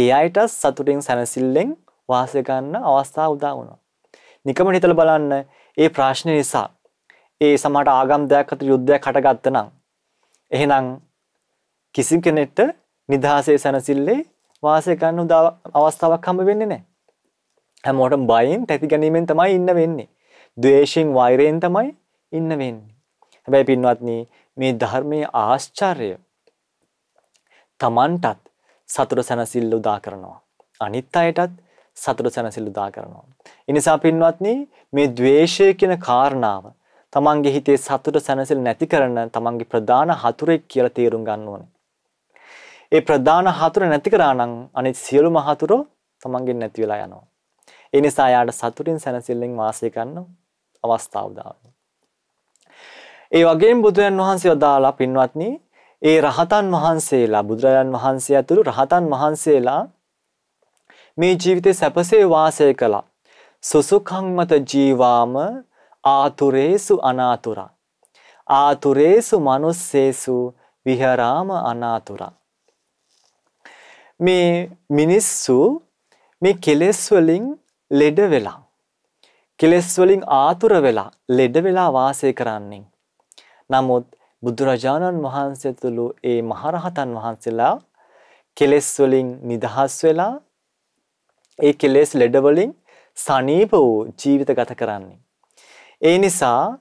ඒ අයට සතුටින් සැනසෙල්ලෙන් වාසය ගන්න අවස්ථාව උදා වුණා. නිකම හිතලා බලන්න ඒ ප්‍රශ්නේ නිසා ඒ සමහර ආගම් දෙයක් අතර යුද්ධයක් හටගත්ත නම් එහෙනම් කිසි කෙනෙක්ට නිදහසේ සැනසille වාසය ගන්න උදා අවස්ථාවක් හම්බ වෙන්නේ නැහැ. හැමෝටම බයෙන් තැති ගැනීමෙන් තමයි ඉන්න වෙන්නේ. ද්වේෂයෙන් වෛරයෙන් තමයි ඉන්න වෙන්නේ. හැබැයි පින්වත්නි මේ ධර්මයේ ආශ්චර්ය තමන්ටත් සතුට සැනසille උදා කරනවා. අනිත් අයටත් සතුට සැනසෙල්ල දා කරනවා. එනිසා පින්වත්නි මේ ද්වේෂය කියන කාරණාව තමන්ගේ හිතේ සතුට සැනසෙල්ල නැති කරන තමන්ගේ ප්‍රධාන හතුරෙක් කියලා තේරුම් ගන්න ඕනේ. ඒ ප්‍රධාන හතුර නැති කරා නම් අනිත් සියලුම හතුරෝ තමන්ගෙන් නැති වෙලා යනවා. ඒ නිසා යාට සතුටින් සැනසෙල්ලෙන් වාසය කරන්න අවස්ථාව දානවා. ඒ වගේම බුදුන් වහන්සේ වදාලා පින්වත්නි ඒ රහතන් වහන්සේලා බුදුරජාන් වහන්සේ ඇතුළු රහතන් වහන්සේලා මේ ජීවිතේ සැපසේ වාසය කළා. සුසුකං මත ජීවාම ආතුරේසු අනාතුරා. ආතුරේසු මනුස්සේසු විහරාම අනාතුරා. මේ මිනිස්සු මේ කෙලෙස් වලින් ලෙඩ වෙලා කෙලෙස් වලින් ආතුර වෙලා ලෙඩ වෙලා වාසය කරන්නේ. නමුත් බුදුරජාණන් වහන්සේ තුළු ඒ මහරහතන් වහන්සේලා කෙලෙස් වලින් නිදහස් වෙලා ඒ කෙලෙස් ලෙඩ වලින් සනීප වූ ජීවිත ගත කරන්නේ. ඒ නිසා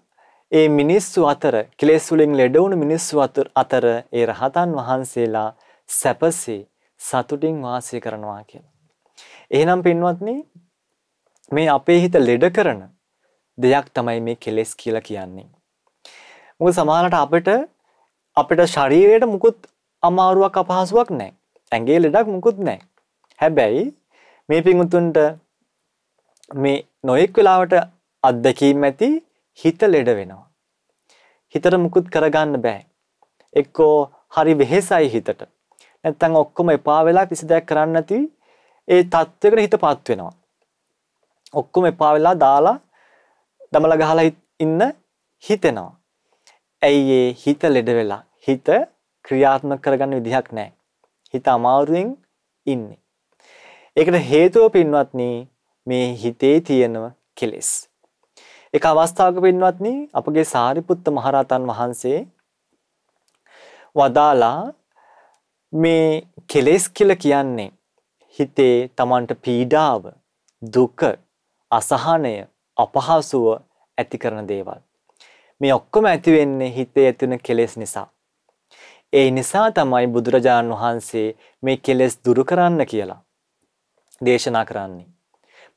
ඒ මිනිස්සු අතර කෙලෙස් වලින් ලෙඩ වුණු මිනිස්සු අතර ඒ රහතන් වහන්සේලා සැපසේ සතුටින් වාසය කරනවා කියලා. එහෙනම් පින්වත්නි මේ අපේ හිත ලෙඩ කරන දෙයක් තමයි මේ කෙලෙස් කියලා කියන්නේ. මොකද සමහරට අපිට අපිට ශරීරයට මුකුත් අමාරුවක් අපහසුාවක් නැහැ. ඇඟේ ලෙඩක් මුකුත් නැහැ. හැබැයි මේ පිඟුතුන්ට මේ නොයෙක් වෙලාවට අත්දැකීම් ඇති හිත ලෙඩ වෙනවා. හිතට මුකුත් කරගන්න බෑ. එක්කෝ හරි වෙහෙසයි හිතට. නැත්තම් ඔක්කොම එපා වෙලා කිසි දෙයක් කරන්න නැති ඒ තත්වයකට හිතපත් වෙනවා. ඔක්කොම එපා වෙලා දාලා දමල ගහලා ඉන්න හිතෙනවා. ඇයි ඒ හිත ලෙඩ වෙලා හිත ක්‍රියාත්මක කරගන්න විදිහක් නැහැ. හිත අමාරුවෙන් ඉන්නේ. ඒකට හේතුව පින්වත්නි මේ හිතේ තියෙනව කෙලෙස්. එක අවස්ථාවක පින්වත්නි අපගේ සාරිපුත්ත මහරහතන් වහන්සේ වදාලා මේ කෙලෙස් කියලා කියන්නේ හිතේ Tamanට පීඩාව, දුක, අසහනය, අපහසුව ඇති කරන දේවල්. මේ ඔක්කොම ඇති වෙන්නේ හිතේ ඇතිවන කෙලෙස් නිසා. ඒ නිසා තමයි බුදුරජාණන් වහන්සේ මේ කෙලෙස් දුරු කරන්න කියලා දේශනා කරන්නේ.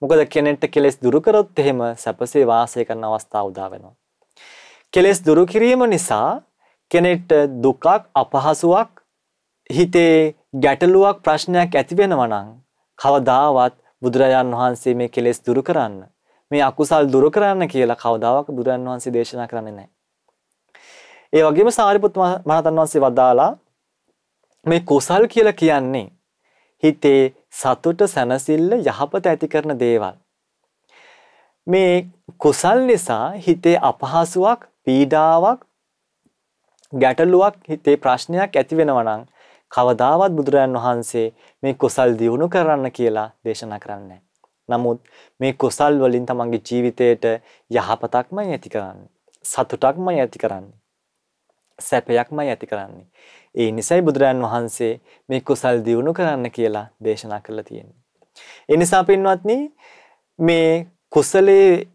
මොකද කෙනෙක්ට කෙලෙස් දුරු කරොත් එහෙම සැපසේ වාසය කරන අවස්ථාව උදා වෙනවා. කෙලෙස් දුරු කිරීම නිසා කෙනෙක්ට දුකක් අපහසුවක් හිතේ ගැටලුවක් ප්‍රශ්නයක් ඇති වෙනවා නම් කවදාවත් බුදුරජාන් වහන්සේ මේ කෙලෙස් දුරු කරන්න මේ අකුසල් දුරු කරන්න කියලා කවදාවත් බුදුරජාන් වහන්සේ දේශනා කරන්නේ නැහැ. ඒ වගේම සාරිපුත් මහතන් වහන්සේ වදාලා මේ කුසල් කියලා කියන්නේ හිතේ සතුට සැනසෙල්ල යහපත ඇති කරන දේවල්. මේ කුසල් නිසා හිතේ අපහසුවක් පීඩාවක් ගැටලුවක් හිතේ ප්‍රශ්නයක් ඇති වෙනවා නම් කවදාවත් බුදුරජාන් වහන්සේ මේ කුසල් දියුණු කරන්න කියලා දේශනා කරන්නේ නමුත් මේ කුසල් වලින් තමන්ගේ ජීවිතයට යහපතක්මයි ඇති කරන්නේ. සතුටක්මයි ඇති කරන්නේ. සැපයක්මයි ඇති කරන්නේ. ඒ නිසයි බුදුරජාන් වහන්සේ මේ කුසල් දියුණු කරන්න කියලා දේශනා කරලා තියෙන්නේ. ඒ නිසා පින්වත්නි මේ කුසලයේ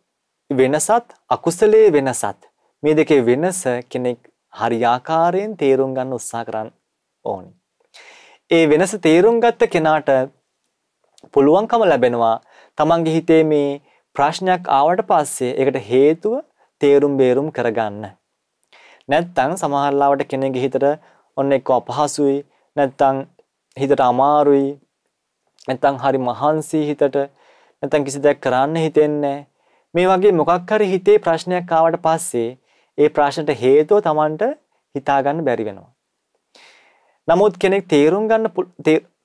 වෙනසත් අකුසලයේ වෙනසත් මේ දෙකේ වෙනස කෙනෙක් හරියාකාරයෙන් තේරුම් ගන්න උත්සාහ කරන්න ඕනේ. ඒ වෙනස තේරුම් ගත්ත කෙනාට පුළුවන්කම ලැබෙනවා තමන්ගේ හිතේ මේ ප්‍රශ්නයක් ආවට පස්සේ ඒකට හේතුව තේරුම් බේරුම් කරගන්න. නැත්තම් සමහරලාවට කෙනෙක්ගේ හිතට ඔන්න එක්ක අපහසුයි නැත්තම් හිතට අමාරුයි නැත්තම් හරි මහන්සි හිතට නැත්තම් කිසි දෙයක් කරන්න හිතෙන්නේ මේ වගේ මොකක් හරි හිතේ ප්‍රශ්නයක් ආවට පස්සේ ඒ ප්‍රශ්නට හේතුව Tamanට හිතා ගන්න බැරි වෙනවා. නමුත් කෙනෙක් තේරුම් ගන්න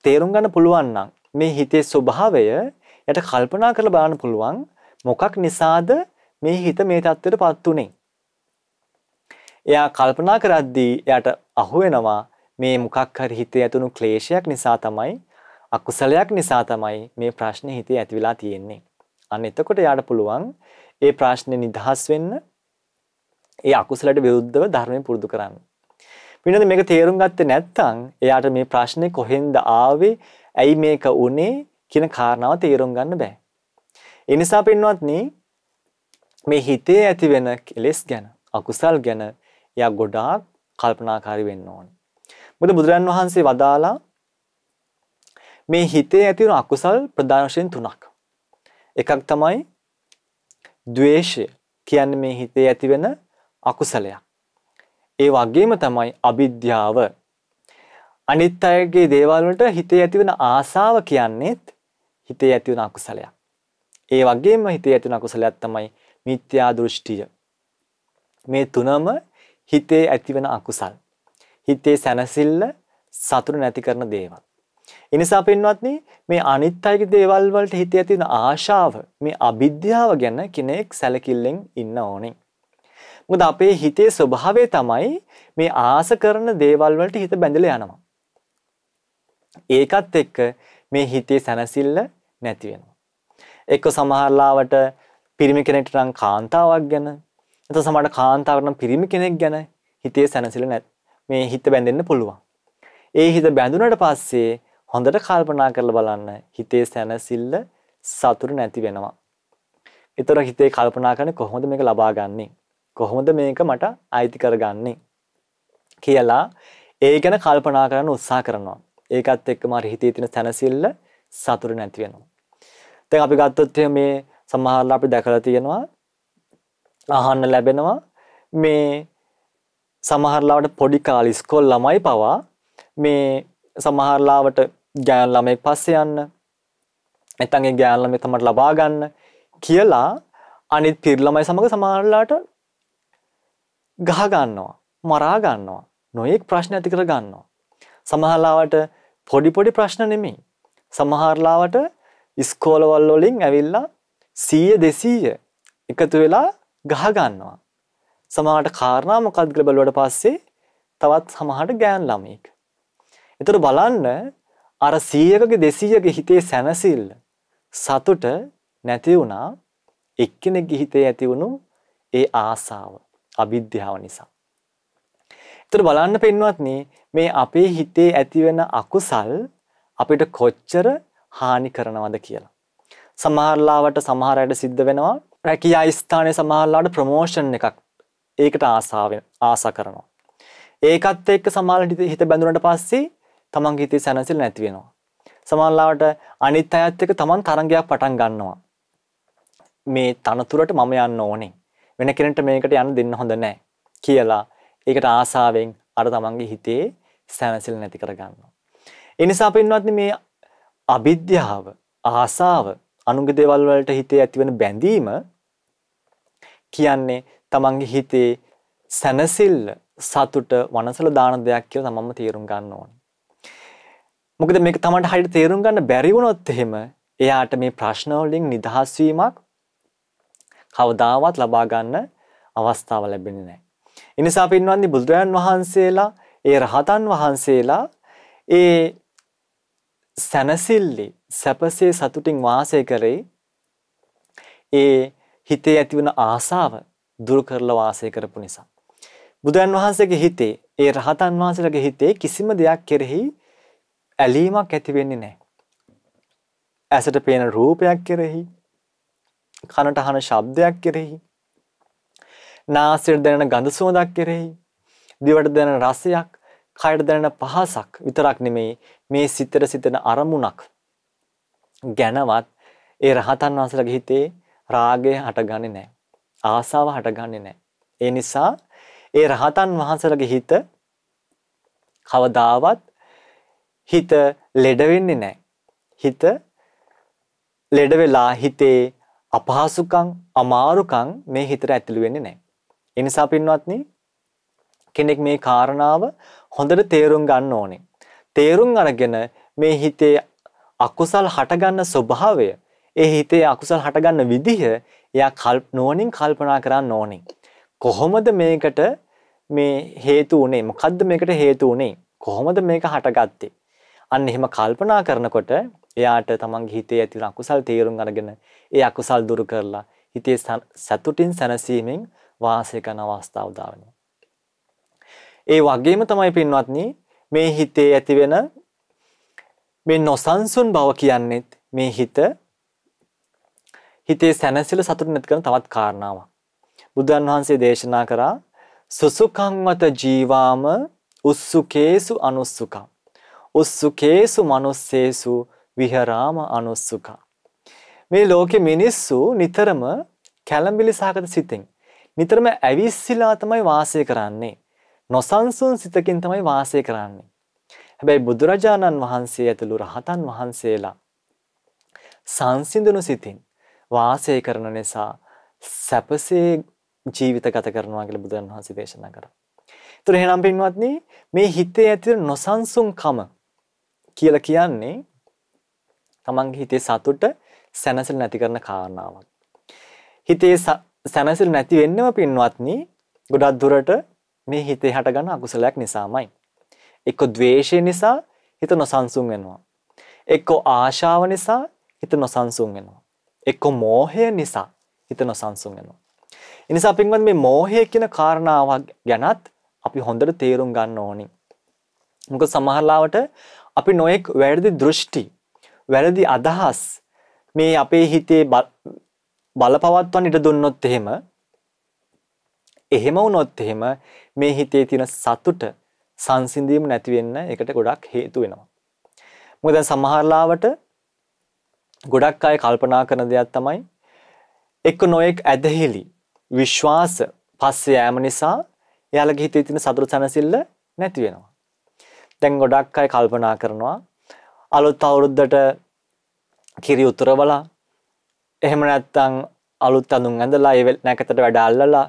තේරුම් ගන්න පුළුවන් නම් මේ හිතේ ස්වභාවය යට කල්පනා කරලා බලන්න පුළුවන් මොකක් නිසාද මේ හිත මේ தත්ත්වයටපත් උනේ එයා කල්පනා කරද්දී එයාට අහුවෙනවා මේ මොකක් හරි හිතේ ඇතුණු ක්ලේශයක් නිසා තමයි අකුසලයක් නිසා තමයි මේ ප්‍රශ්නේ හිතේ ඇති වෙලා තියෙන්නේ. අන්න එතකොට එයාට පුළුවන් ඒ ප්‍රශ්නේ නිදහස් වෙන්න ඒ අකුසලයට විරුද්ධව ධර්මය පුරුදු කරන්න. පින්නද මේක තේරුම් ගත්තේ නැත්නම් එයාට මේ ප්‍රශ්නේ කොහෙන්ද ආවේ ඇයි මේක උනේ කියන කාරණාව තේරුම් ගන්න බෑ. ඒ නිසා පින්වත්නි මේ හිතේ ඇති වෙන කෙලෙස් ගැන අකුසල් ගැන එයා ගොඩාක් කල්පනාකාරී වෙන්න ඕනේ. මොකද බුදුරන් වහන්සේ වදාලා මේ හිතේ ඇති වෙන අකුසල් ප්‍රධාන වශයෙන් තුනක්. එකක් තමයි ද්වේෂය. කියන්නේ මේ හිතේ ඇති වෙන අකුසලයක්. ඒ වගේම තමයි අවිද්‍යාව. අනිත් අයගේ දේවල් වලට හිතේ ඇතිවෙන ආසාව කියන්නේත් හිතේ ඇතිවෙන අකුසලයක්. ඒ වගේම හිතේ ඇතිවෙන අකුසලයක් තමයි මිත්‍යා දෘෂ්ටිය. මේ තුනම හිතේ ඇතිවන අකුසල්. හිතේ සැනසිල්ල සතුට නැති කරන දේවල්. එනිසා පෙන්වත්නි මේ අනිත් අයගේ දේවල් වලට හිතේ ඇතිවන ආශාව මේ අවිද්‍යාව ගැන කෙනෙක් සැලකිල්ලෙන් ඉන්න ඕනේ. මොකද අපේ හිතේ ස්වභාවය තමයි මේ ආස කරන දේවල් වලට හිත බැඳලා යනවා. ඒකත් එක්ක මේ හිතේ සැනසෙල්ල නැති වෙනවා. එක්ක සමහරලාවට පිරිමි කෙනෙක්ට නම් කාන්තාවක් ගැන එත සමට කාන්තාවරනම් පිරිමි කෙනෙක් ගැන හිතේ සැනසිල නැත් මේ හිත බැඳෙන්න පුළුවන්. ඒ හිත බැඳුනට පස්සේ හොඳට කල්පනා කරල බලන්න හිතේ සැනසිල්ල සතුරු නැති වෙනවා. එතොර හිතේ කල්පනා කරන කොහොඳ මේක ලබාගන්නේ. කොහොමද මේක මට අයිති කරගන්නේ. කියලා ඒ ගැන කල්පනා කරන්න උත්සා කරනවා. ඒකත් එක්ක මර හිතේ තින සැනසිල්ල සතුරු නැති වෙනවා. තැන් අපි ගත්තොත්ය මේ සමහරල අපි දැකලා තියෙනවා අහන්න ලැබෙනවා මේ සමහරලාවට පොඩි කාලි ස්කොල් ළමයි පවා මේ සමහරලාවට ගෑන් ළමෙක් පස්සේ යන්න නැත්නම් ඒ ගෑන් ළමෙක් තමයි ලබා ගන්න කියලා අනිත් පිරිළමයි සමග සමහරලාට ගහ ගන්නවා මරා ගන්නවා නොයෙක් ප්‍රශ්න ඇති කර ගන්නවා සමහරලාවට පොඩි පොඩි ප්‍රශ්න නෙමෙයි සමහරලාවට ඉස්කෝලවල් වලින් ඇවිල්ලා 100 200 එකතු වෙලා ගහ ගන්නවා. සමහරට කාරණා මොකක්ද කියලා බලුවට පස්සේ තවත් සමහරට ගෑන් ළමෙක්. ඒතර බලන්න අර 100කගේ 200කගේ හිතේ සැනසෙල්ල සතුට නැති වුණා එක්කෙනෙක්ගේ හිතේ ඇති වුණු ඒ ආසාව අවිද්‍යාව නිසා. ඒතර බලන්න පින්වත්නි මේ අපේ හිතේ ඇතිවෙන අකුසල් අපිට කොච්චර හානි කරනවද කියලා. සමහරලාවට සමහර අයට සිද්ධ වෙනවා රැකියා ස්ථානය සමහරලාට ප්‍රමෝෂන් එකක් ඒකට ආසාාවෙන් ආසා කරනවා. ඒකත් එක්ක සමාලට හිත බැඳුනට පස්සේ තමන් හිතේ සැනසිල් නැතිවෙනවා. සමල්ලාවට අනිත් අයත් එක තමන් තරගයක් පටන් ගන්නවා. මේ තනතුරට මම යන්න ඕනේ වෙන කෙනට මේකට යන්න දෙන්න හොඳ නෑ කියලා ඒකට ආසාාවෙන් අර තමන්ගේ හිතේ සැනසිල් නැති කරගන්නවා. එනිසා පෙන්වත්න මේ අභිද්‍යාව ආසාාව අනුග දෙවල්වලට හිතේ ඇතිවෙන බැඳීම කියන්නේ තමන්ගේ හිතේ සැනසෙල්ල සතුට වනසල දාන දෙයක් කියලා තමන්ම තේරුම් ගන්න ඕනේ. මොකද මේක තමන්ට හරියට තේරුම් ගන්න බැරි වුණොත් එහෙම එයාට මේ ප්‍රශ්න වලින් නිදහස් වීමක් කවදාවත් ලබා ගන්න අවස්ථාව ලැබෙන්නේ නැහැ. ඒ නිසා පින්වන්දි බුදුරජාන් වහන්සේලා ඒ රහතන් වහන්සේලා ඒ සැනසෙල්ලි සැපසේ සතුටින් වාසය කරේ ඒ හිතේ ඇතිවන ආසාව දුරු කරලා වාසය කරපු නිසා. බුදුන් වහන්සේගේ හිතේ ඒ රහතන් වහන්සේලාගේ හිතේ කිසිම දෙයක් කෙරෙහි ඇලීමක් ඇති වෙන්නේ නැහැ. ඇසට පේන රූපයක් කෙරෙහි, කනට අහන ශබ්දයක් කෙරෙහි, නාසයට දැනෙන ගඳ සුවඳක් කෙරෙහි, දිවට දැනෙන රසයක්, කයට දැනෙන පහසක් විතරක් නෙමෙයි මේ සිතට සිතන අරමුණක් ගැනවත් ඒ රහතන් වහන්සේලාගේ හිතේ රාගය හටගන්නේ නැහැ. ආසාව හටගන්නේ නැහැ. ඒ නිසා ඒ රහතන් වහන්සේලගේ හිත කවදාවත් හිත ලෙඩ වෙන්නේ නැහැ. හිත ලෙඩ වෙලා හිතේ අපහසුකම් අමාරුකම් මේ හිතට ඇතුළු වෙන්නේ නැහැ. ඒ නිසා පින්වත්නි කෙනෙක් මේ කාරණාව හොඳට තේරුම් ගන්න ඕනේ. තේරුම් අරගෙන මේ හිතේ අකුසල් හටගන්න ස්වභාවය ඒ හිතේ අකුසල් හටගන්න විදිහ එයා කල්ප නෝනින් කල්පනා කරන්න ඕනේ. කොහොමද මේකට මේ හේතු උනේ? මොකද්ද මේකට හේතු උනේ? කොහොමද මේක හටගත්තේ? අන්න එහෙම කල්පනා කරනකොට එයාට තමන්ගේ හිතේ ඇති අකුසල් තේරුම් අරගෙන ඒ අකුසල් දුරු කරලා හිතේ සතුටින් සැනසීමෙන් වාසය කරන අවස්ථාව උදා වෙනවා. ඒ වගේම තමයි පින්වත්නි මේ හිතේ ඇතිවෙන මේ නොසන්සුන් බව කියන්නේත් මේ හිත හිතේ සැනසෙල සතුට නැති කරන තවත් කාරණාවක්. බුදුන් වහන්සේ දේශනා කරා සුසුකංවත ජීවාම උස්සුකේසු අනුස්සුකං. උස්සුකේසු මනුස්සේසු විහරාම අනුස්සුකං. මේ ලෝකෙ මිනිස්සු නිතරම කැළඹිලි සහගත සිතෙන් නිතරම ඇවිස්සිලා තමයි වාසය කරන්නේ. නොසන්සුන් සිතකින් තමයි වාසය කරන්නේ. හැබැයි බුදුරජාණන් වහන්සේ ඇතුළු රහතන් වහන්සේලා සංසිඳුණු සිතින් වාසය කරන නිසා සැපසේ ජීවිත ගත කරනවා කියලා බුදුන් වහන්සේ දේශනා කරා. ඒතර එහෙනම් පින්වත්නි මේ හිතේ ඇති නොසන්සුන්කම කියලා කියන්නේ තමන්ගේ හිතේ සතුට සැනසෙල නැති කරන කාරණාවක්. හිතේ සැනසෙල නැති වෙන්නම පින්වත්නි ගොඩක් දුරට මේ හිතේ හටගන්න අකුසලයක් නිසාමයි. එක්ක ද්වේෂය නිසා හිත නොසන්සුන් වෙනවා. එක්ක ආශාව නිසා හිත නොසන්සුන් වෙනවා. එක්ක මෝහය නිසා හිත නොසන්සුන් වෙනවා. ඒ නිසා පින්වත් මේ මෝහය කියන කාරණාව ගැනත් අපි හොඳට තේරුම් ගන්න ඕනි. මොකද සමහරලාවට අපි නොඑක් වැරදි දෘෂ්ටි, වැරදි අදහස් මේ අපේ හිතේ බලපවත්වන්න ඉඩ දුන්නොත් එහෙම එහෙම වුණොත් එහෙම මේ හිතේ තියෙන සතුට සංසිඳීම නැති වෙන්න ඒකට ගොඩක් හේතු වෙනවා. මොකද දැන් සමහරලාවට ගොඩක් අය කල්පනා කරන දෙයක් තමයි එක්ක නොයෙක් ඇදහිලි විශ්වාස පස්සේ යෑම නිසා එයාලගේ හිතේ තියෙන සතුට සැනසෙල්ල නැති වෙනවා. දැන් ගොඩක් අය කල්පනා කරනවා අලුත් අවුරුද්දට කිරි උතුරවලා එහෙම නැත්නම් අලුත් අඳුන් ඇඳලා ඒ නැකතට වැඩ අල්ලලා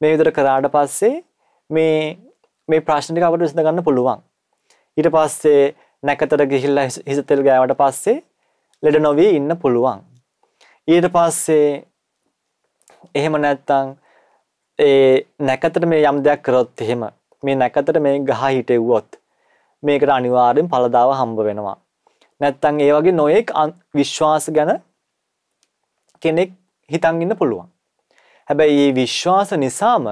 මේ විතර කරාට පස්සේ මේ මේ ප්‍රශ්න ටික අපිට විසඳ ගන්න පුළුවන්. ඊට පස්සේ නැකතට ගිහිල්ලා හිස තෙල් ගෑවට පස්සේ ලෙඩ නොවී ඉන්න පුළුවන්. ඊට පස්සේ එහෙම නැත්තං ඒ නැකතට මේ යම් දෙයක් කරොත් එහෙම මේ නැකතට මේ ගහ හිටෙව්වොත් මේකට අනිවාර්යෙන් පළදාව හම්බ වෙනවා. නැත්තං ඒ වගේ නොයෙක් විශ්වාස ගැන කෙනෙක් හිතන් ඉන්න පුළුවන්. හැබැයි මේ විශ්වාස නිසාම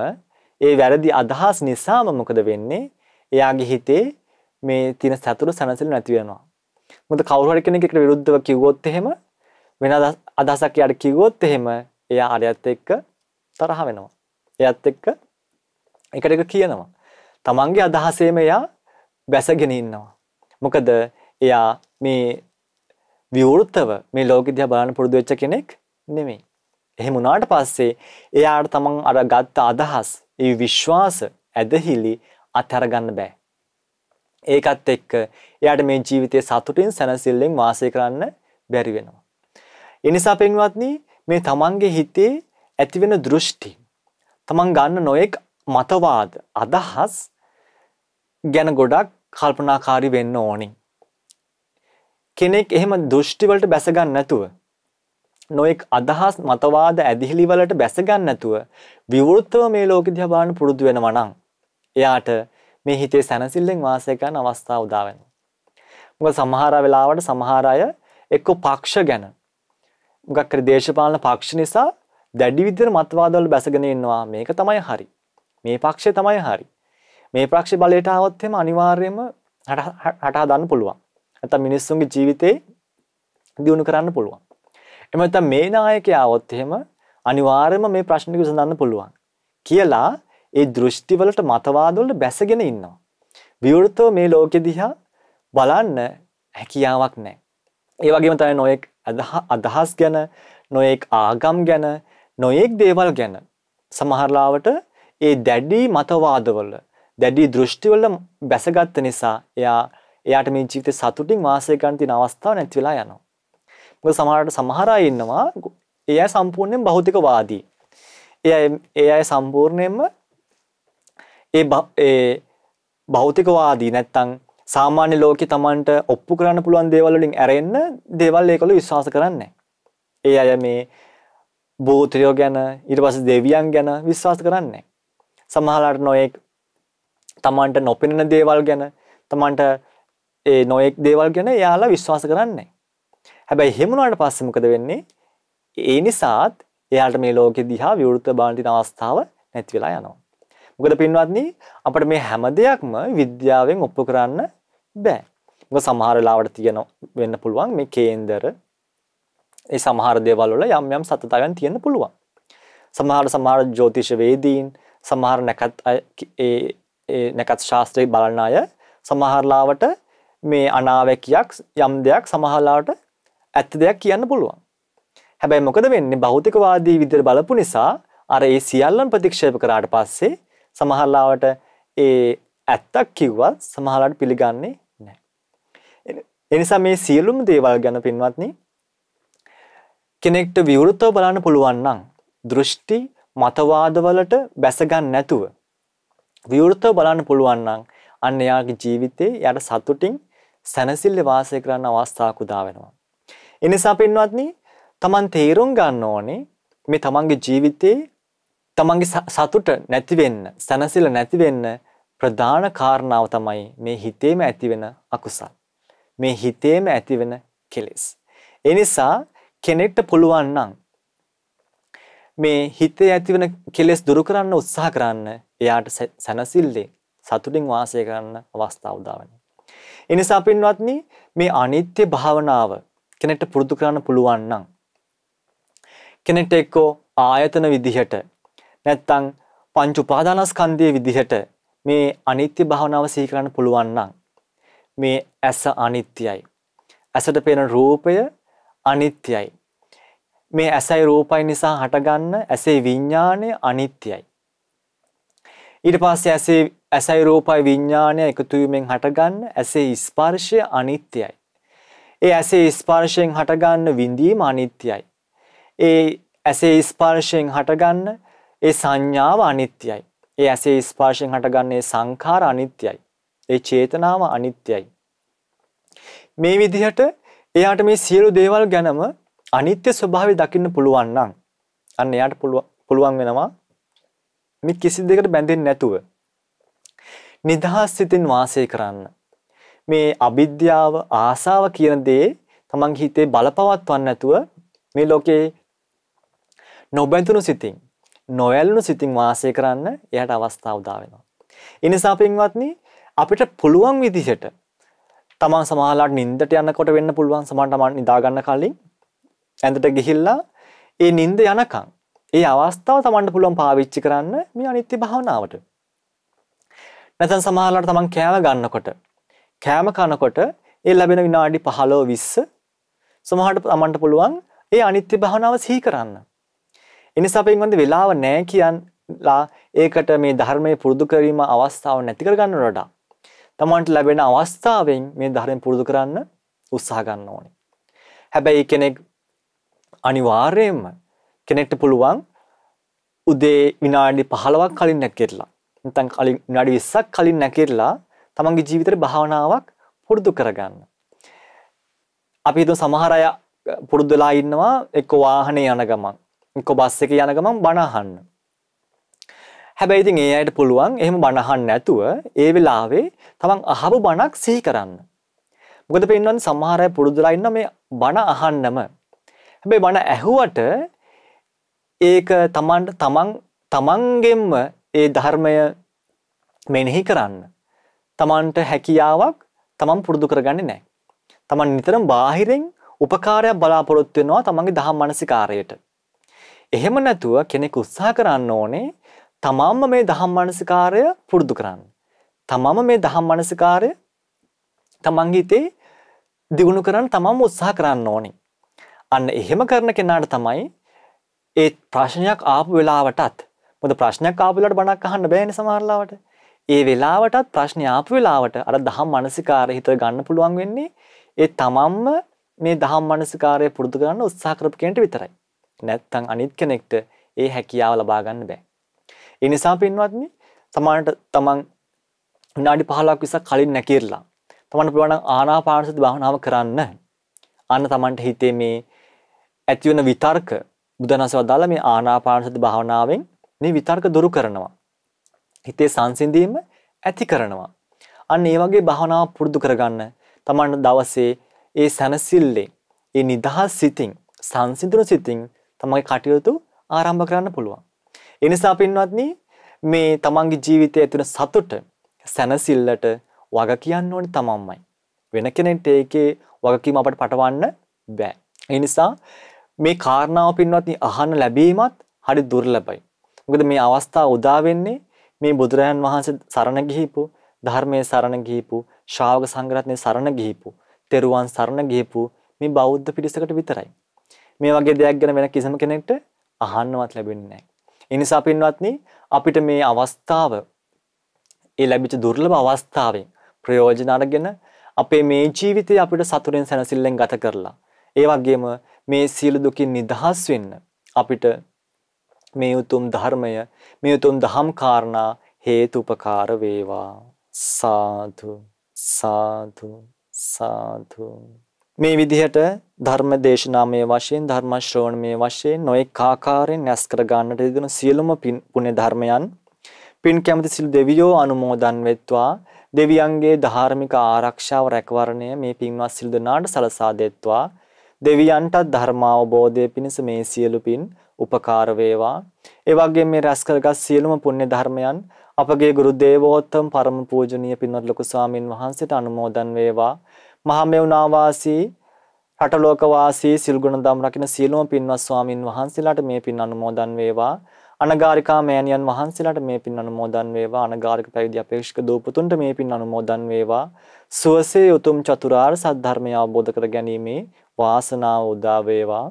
ඒ වැරදි අදහස් නිසාම මොකද වෙන්නේ? එයාගේ හිතේ මේ තින සතුට සනසල නැති වෙනවා. මොකද කවුරු හරි කෙනෙක් එකට විරුද්ධව කිව්වොත් එහෙම වෙන අදහසක් යාට කිව්වොත් එහෙම එයා අරයත් එක්ක තරහ වෙනවා. එයාත් එක්ක එකට එක කියනවා. තමන්ගේ අදහසේම එයා බැසගෙන ඉන්නවා. මොකද එයා මේ විවෘතව මේ ලෝකෙ දිහා බලන්න පුරුදු වෙච්ච කෙනෙක් නෙමෙයි. එහෙම වුණාට පස්සේ එයාට තමන් අර ගත්ත අදහස්, ඒ විශ්වාස ඇදහිලි අත්හැර ගන්න බෑ. ඒකත් එක්ක එයාට මේ ජීවිතයේ සතුටින් සැනසෙල්ලෙන් වාසය කරන්න බැරි වෙනවා. ඒ නිසා පින්වත්නි මේ තමන්ගේ හිතේ ඇතිවෙන දෘෂ්ටි තමන් ගන්න නොයෙක් මතවාද අදහස් ගැන ගොඩක් කල්පනාකාරී වෙන්න ඕනි. කෙනෙක් එහෙම දෘෂ්ටි වලට බැස ගන්න නැතුව නොයෙක් අදහස් මතවාද ඇදිහිලි වලට බැස ගන්න නැතුව විවෘතව මේ ලෝකෙ දිහා බලන්න පුරුදු වෙනවා නම් එයාට මේ හිතේ සැනසිල්ලෙන් වාසය කරන අවස්ථා උදා වෙනවා. මොකද සමහර වෙලාවට සමහර අය එක්ක පක්ෂ ගැන මොකක් හරි දේශපාලන පක්ෂ නිසා දැඩි විදිහට මතවාදවල බැසගෙන ඉන්නවා මේක තමයි හරි. මේ පක්ෂය තමයි හරි. මේ පක්ෂ බලයට આવොත් එහෙම අනිවාර්යයෙන්ම හට හදාන්න පුළුවන්. නැත්නම් මිනිස්සුන්ගේ ජීවිතේ දියුණු කරන්න පුළුවන්. එම නැත්නම් මේ නායකයා આવොත් එහෙම අනිවාර්යයෙන්ම මේ ප්‍රශ්න විසඳන්න පුළුවන් කියලා ඒ දෘෂ්ටිවලට මතවාදවලට බැසගෙන ඉන්නවා. විවෘතව මේ ලෝකෙ දිහා බලන්න හැකියාවක් නැහැ. ඒ වගේම තමයි නොයෙක් අදහස් ගැන, නොයෙක් ආගම් ගැන, නොයෙක් දේවල් ගැන සමහරලාවට ඒ දැඩි මතවාදවල, දැඩි දෘෂ්ටිවල බැසගත්ත නිසා එයා එයාට මේ ජීවිතේ සතුටින් වාසය කරන්න තියෙන අවස්ථාවක් නැති වෙලා යනවා. මොකද සමහරට සමහර අය ඉන්නවා එයා සම්පූර්ණයෙන් භෞතිකවාදී. එයා එයා සම්පූර්ණයෙන්ම ඒ ඒ භෞතිකවාදී නැත්තම් සාමාන්‍ය ලෝකෙ Tamanට ඔප්පු කරන්න පුළුවන් දේවල් වලින් ඇරෙන්න දේවල් ඒකළු විශ්වාස කරන්නේ ඒ අය මේ භූතයෝ ගැන ඊට පස්සේ දෙවියන් ගැන විශ්වාස කරන්නේ සමහරලාට නොයෙක් Tamanට නොපෙනෙන දේවල් ගැන Tamanට ඒ නොයෙක් දේවල් ගැන එයාලා විශ්වාස කරන්නේ හැබැයි එහෙම වුණාට පස්සේ මොකද වෙන්නේ ඒ නිසාත් එයාට මේ ලෝකෙ දිහා විවෘත බාන දින අවස්ථාව නැති වෙලා යනවා මොකද පින්වත්නි අපිට මේ හැම දෙයක්ම විද්‍යාවෙන් ඔප්පු කරන්න බෑ. මොකද සමහර ලාවට තියෙන වෙන්න පුළුවන් මේ කේන්දර ඒ සමහර දේවල් වල යම් යම් සතතාවයන් තියෙන්න පුළුවන්. සමහර සමහර ජ්‍යොතිෂ වේදීන් සමහර නැකත් ඒ ඒ නැකත් ශාස්ත්‍රයේ බලන අය සමහර ලාවට මේ අනාවැකියක් යම් දෙයක් සමහරලාට ඇත්ත දෙයක් කියන්න පුළුවන්. හැබැයි මොකද වෙන්නේ භෞතිකවාදී විදිහට බලපු නිසා අර ඒ සියල්ලන් ප්‍රතික්ෂේප කරාට පස්සේ සමහරලාවට ඒ ඇත්තක් කිව්වත් සමහරලාට පිළිගන්නේ නැහැ. එනිසා මේ සියලුම දේවල් ගැන පින්වත්නි කෙනෙක්ට විවෘතව බලන්න පුළුවන් නම් දෘෂ්ටි මතවාදවලට බැස ගන්න නැතුව විවෘතව බලන්න පුළුවන් නම් අන්න එයාගේ ජීවිතේ යාට සතුටින් සැනසille වාසය කරන්න අවස්ථාවක් උදා වෙනවා. එනිසා පින්වත්නි තමන් තේරුම් ගන්න ඕනේ මේ තමන්ගේ ජීවිතේ තමන්ගේ සතුට නැතිවෙන්න සැනසිල නැතිවෙන්න ප්‍රධාන කාරණාව තමයි මේ හිතේම ඇතිවෙන අකුසල්. මේ හිතේම ඇතිවෙන කෙලෙස්. එනිසා කෙනෙක්ට පුළුවන් නම් මේ හිතේ ඇතිවෙන කෙලෙස් දුරු කරන්න උත්සාහ කරන්න එයාට සැනසිල්ලේ සතුටින් වාසය කරන්න අවස්ථාව උදා වෙනවා. එනිසා පින්වත්නි මේ අනිත්‍ය භාවනාව කෙනෙක්ට පුරුදු කරන්න පුළුවන් නම් කෙනෙක්ට එක්කෝ ආයතන විදිහට නැත්තම් පංච උපාදානස්කන්ධයේ විදිහට මේ අනිත්‍ය භාවනාව සිහි කරන්න පුළුවන් නම් මේ ඇස අනිත්‍යයි. ඇසට පෙනෙන රූපය අනිත්‍යයි. මේ ඇසයි රූපයි නිසා හටගන්න ඇසේ විඥාණය අනිත්‍යයි. ඊට පස්සේ ඇසේ ඇසයි රූපයි විඥාණය එකතු වීමෙන් හටගන්න ඇසේ ස්පර්ශය අනිත්‍යයි. ඒ ඇසේ ස්පර්ශයෙන් හටගන්න විඳීම අනිත්‍යයි. ඒ ඇසේ ස්පර්ශයෙන් හටගන්න ඒ සංඥාව අනිත්‍යයි. ඒ ඇසේ ස්පර්ශයෙන් හටගන්නේ සංඛාර අනිත්‍යයි. ඒ චේතනාව අනිත්‍යයි. මේ විදිහට එයාට මේ සියලු දේවල් ගැනම අනිත්‍ය ස්වභාවය දකින්න පුළුවන් නම් අන්න එයාට පුළුවන් වෙනවා මේ කිසි දෙයකට බැඳෙන්නේ නැතුව නිදහස් සිතින් වාසය කරන්න. මේ අවිද්‍යාව, ආසාව කියන දේ තමන්ගේ හිතේ බලපවත්වන්න නැතුව මේ ලෝකේ නොබැඳුණු සිතින් නොයල්නු සිතින් වාසය කරන්න එයට අවස්ථාව උදා වෙනවා. එනිසා පින්වත්නි අපිට පුළුවන් විදිහට තමන් සමහරලාට නිින්දට යනකොට වෙන්න පුළුවන් සමහරට මම නිදා ගන්න කලින් ඇඳට ගිහිල්ලා ඒ නිින්ද යනකම් ඒ අවස්ථාව තමන්ට පුළුවන් පාවිච්චි කරන්න මේ අනිත්‍ය භාවනාවට. නැත්නම් සමහරලාට තමන් කෑම ගන්නකොට කෑම කනකොට ඒ ලැබෙන විනාඩි 15 20 සමහරට තමන්ට පුළුවන් ඒ අනිත්‍ය භාවනාව සිහි කරන්න. එනිසා අපෙන් වන්ද වෙලාව නැහැ කියන්ලා ඒකට මේ ධර්මයේ පුරුදු කිරීම අවස්ථාව නැති කරගන්න වඩා තමන්ට ලැබෙන අවස්ථාවෙන් මේ ධර්මය පුරුදු කරන්න උත්සාහ ගන්න ඕනේ. හැබැයි කෙනෙක් අනිවාර්යයෙන්ම කෙනෙක්ට පුළුවන් උදේ විනාඩි 15ක් කලින් නැගිටලා නැත්නම් කලින් විනාඩි 20ක් කලින් නැගිටලා තමන්ගේ ජීවිතේ භාවනාවක් පුරුදු කරගන්න. අපි හිතමු සමහර අය පුරුදු වෙලා ඉන්නවා එක්ක වාහනේ යන ගමන් කො බස් එක යන ගමන් බනහන්න. හැබැයි ඉතින් ඒ අයට පුළුවන් එහෙම බනහන්න නැතුව ඒ වෙලාවේ තමන් අහපු බණක් සිහි කරන්න. මොකද පෙන්වන්නේ සමහර අය පුරුදුලා ඉන්න මේ බණ අහන්නම. හැබැයි බණ ඇහුවට ඒක තමන්ට තමන් තමන්ගෙන්ම ඒ ධර්මය මෙනෙහි කරන්න. තමන්ට හැකියාවක් තමන් පුරුදු කරගන්නේ නැහැ. තමන් නිතරම බාහිරින් උපකාරයක් බලාපොරොත්තු වෙනවා තමන්ගේ දහම් මානසිකාරයට. එහෙම නැතුව කෙනෙක් උත්සාහ කරන්න ඕනේ තමාම මේ දහම් මනසිකාරය පුරුදු කරන්න. තමාම මේ දහම් මනසිකාරය තමන්ගිතේ දිගුණු කරන්න තමම උත්සාහ කරන්න ඕනි. අන්න එහෙම කරන කෙනාට තමයි ඒ ප්‍රශ්නයක් ආපු වෙලාවටත් මොද ප්‍රශ්නයක් ආපුලට බණක් අහන්න බෑන සමහරලාවට ඒ වෙලාවටත් ප්‍රශ්න ආපු වෙලාවට අර දහම් මනසිකාර හිත ගන්න පුළුවන් වෙන්නේ ඒ තමම්ම මේ දහම් මනසිකාරය පුරුදු කරන්න උත්සාහ කරපු කෙනට විතරයි. නැත්තම් අනිත් කෙනෙක්ට ඒ හැකියාව ලබා ගන්න බෑ. ඒ නිසා පින්වත්නි සමානට තමන් විනාඩි 15ක් 20ක් කලින් නැකිරලා තමන්ට පුළුවන් ආනාපානසති භාවනාව කරන්න. අන්න තමන්ට හිතේ මේ ඇති වෙන විතර්ක බුදනසවදාලා මේ ආනාපානසති භාවනාවෙන් මේ විතර්ක දුරු කරනවා. හිතේ සංසිඳීම ඇති කරනවා. අන්න ඒ වගේ භාවනාව පුරුදු කරගන්න තමන්ට දවසේ ඒ සනසිල්ලෙන් ඒ නිදහස් සිතින් සංසිඳුණු සිතින් තමන්ගේ කටයුතු ආරම්භ කරන්න පුළුවන්. එනිසා පින්වත්නි මේ තමන්ගේ ජීවිතය ඇතුළ සතුට සැනසිල්ලට වග කියන්න ඕනේ තමන්මයි. වෙන කෙනෙක්ට ඒකේ වගකීම අපට පටවන්න බෑ. ඒ නිසා මේ කාරණාව පින්වත්නි අහන්න ලැබීමත් හරි දුර්ලභයි. මොකද මේ අවස්ථාව උදා වෙන්නේ මේ බුදුරයන් වහන්සේ සරණ ගිහිපු, ධර්මයේ සරණ ගිහිපු, ශ්‍රාවක සංඝරත්නයේ සරණ ගිහිපු, තෙරුවන් සරණ ගිහිපු මේ බෞද්ධ පිරිසකට විතරයි. මේ වගේ දෙයක් ගැන වෙන කිසිම කෙනෙක්ට අහන්නවත් ලැබෙන්නේ නැහැ. ඒ නිසා පින්වත්නි අපිට මේ අවස්ථාව ඒ ලැබිච්ච දුර්ලභ අවස්ථාවෙන් ප්‍රයෝජන අරගෙන අපේ මේ ජීවිතය අපිට සතුටින් සැනසෙල්ලෙන් ගත කරලා ඒ වගේම මේ සියලු දුකින් නිදහස් වෙන්න අපිට මේ උතුම් ධර්මය මේ උතුම් දහම් කාරණා හේතුපකාර වේවා සාදු සාදු සාදු මේ විදිහට ධර්ම දේශනාමය වශයෙන් ධර්ම ශ්‍රවණමය වශයෙන් නොඑක ආකාරයෙන් නැස් කර ගන්නට දෙන සියලුම පුණ්‍ය ධර්මයන් පින් කැමති සිල් දෙවියෝ අනුමෝදන් වෙත්වා දෙවියන්ගේ ධාර්මික ආරක්ෂාව රැකවරණය මේ පින්වත් සිල් දනාට සලසා දෙත්වා දෙවියන්ට ධර්ම අවබෝධය පිණිස මේ සියලු පින් උපකාර වේවා ඒ වගේම මේ රැස් කරගත් සියලුම පුණ්‍ය ධර්මයන් අපගේ ගුරු දේවෝත්තම පරම පූජනීය පින්වත් ලොකු ස්වාමින් වහන්සේට අනුමෝදන් වේවා මහමෙවුනා වාසී රටලෝක වාසී සිල්ගුණ දම් රකින සියලුම පින්වත් ස්වාමින් වහන්සේලාට මේ පින් අනුමෝදන් වේවා. අනගාരികා මෑණියන් වහන්සේලාට මේ පින් අනුමෝදන් වේවා. අනගාരിക පැවිදි අපේක්ෂක දූපතුන්ට මේ පින් අනුමෝදන් වේවා. සුවසේ උතුම් චතුරාර්ය සත්‍ය අවබෝධ කර ගැනීමේ වාසනාව උදා වේවා.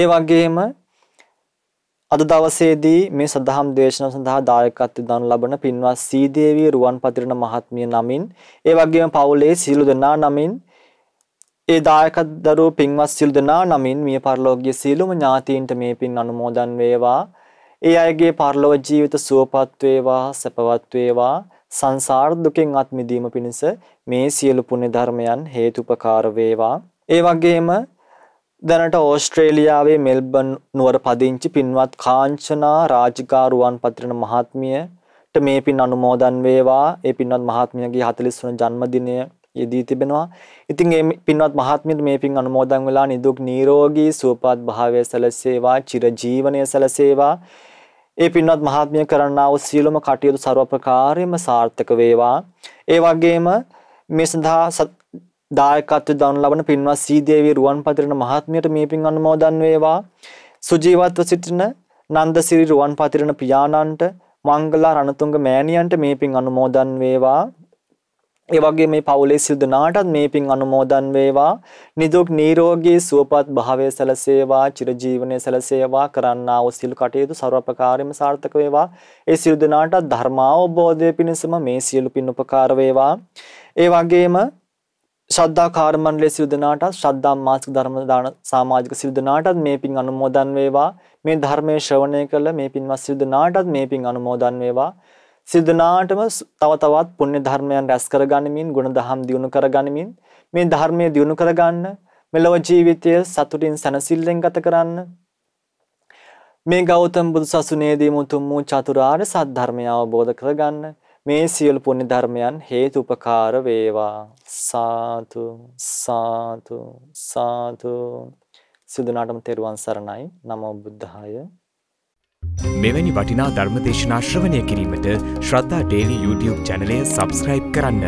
ඒ වගේම අද දවසේදී මේ සදහම් දේශනාව සඳහා දායකත්වය දනු ලබන පින්වත් සී දේවී රුවන්පතිරණ මහත්මිය නමින් ඒ වගේම පවුලේ සියලු දෙනා නමින් ඒ දායකත් දරුවෝ පින්වත් සියලු දෙනා නමින් මිය පරලෝකීය සියලුම ඥාතීන්ට මේ පින් අනුමෝදන් වේවා ඒ අයගේ පරලොව ජීවිත සුවපත් වේවා සැපවත් වේවා සංසාර දුකෙන් අත් මිදීම පිණිස මේ සියලු පුණ්‍ය ධර්මයන් හේතුපකාර වේවා ඒ වගේම දැනට ඕස්ට්‍රේලියාවේ මෙල්බන් නුවර පදිංචි පින්වත් කාංචනා රාජිකාරුවන් පතිරණ මහත්මියට මේ පින් අනුමෝදන් වේවා. ඒ පින්වත් මහත්මියගේ 40 වන ජන්මදිනය යෙදී තිබෙනවා. ඉතින් මේ පින්වත් මහත්මියට මේ පින් අනුමෝදන් වෙලා නිදුක් නිරෝගී සුවපත් භාවය සැලසේවා, චිරජීවනය සැලසේවා. ඒ පින්වත් මහත්මිය කරන්නා වූ සියලුම කටයුතු ਸਰව ප්‍රකාරයෙන්ම සාර්ථක වේවා. ඒ වගේම මේ සඳහා දායකත්වයෙන් දන් ලබන පින්වත් සීදේවී රුවන්පතිරණ මහත්මියට මේ පින් අනුමෝදන් වේවා. සුජීවත්ව සිටින නන්දසිරි රුවන්පතිරණ පියාණන්ට මංගලා රණතුංග මෑණියන්ට මේ පින් අනුමෝදන් වේවා. ඒ වගේ මේ පවුලේ සියලු දෙනාටත් මේ පින් අනුමෝදන් වේවා. නිදුක් නිරෝගී සුවපත් භාවය සැලසේවා, චිරජීවනයේ සැලසේවා කරන්නා වූ සියලු කටයුතු ਸਰවපකාරයෙන්ම සාර්ථක වේවා. ඒ සියලු දෙනාටත් ධර්මාවබෝධය පිණිසම මේ සියලු පින් උපකාර වේවා. ඒ වගේම ශ්‍රද්ධා කාර්මණ්ඩලයේ සිල් දනාටත් ශ්‍රද්ධා මාසික ධර්ම දාන සමාජික සිල් දනාටත් මේ පින් අනුමෝදන් වේවා මේ ධර්මයේ ශ්‍රවණය කළ මේ පින්වත් සිල් දනාටත් මේ පින් අනුමෝදන් වේවා සිල් දනාටම තව තවත් පුණ්‍ය ධර්මයන් රැස් කරගනිමින් ගුණ දහම් දියුණු කරගනිමින් මේ ධර්මයේ දියුණු කරගන්න මෙලොව ජීවිතය සතුටින් සැනසෙල්ලෙන් ගත කරන්න මේ ගෞතම බුදු සසුනේදී මුතුම් වූ චතුරාර්ය සත්‍ය ධර්මය අවබෝධ කරගන්න මේ සියලු පුණ්‍ය ධර්මයන් හේතුපකාර වේවා සාතු සාතු සාතු සිදුනාටම තෙරුවන් සරණයි නමෝ බුද්ධාය මෙවැනි වටිනා ධර්මදේශනා ශ්‍රවණය කිරීමට ශ්‍රද්ධා ඩේලි YouTube චැනලය සබස්ක්‍රයිබ් කරන්න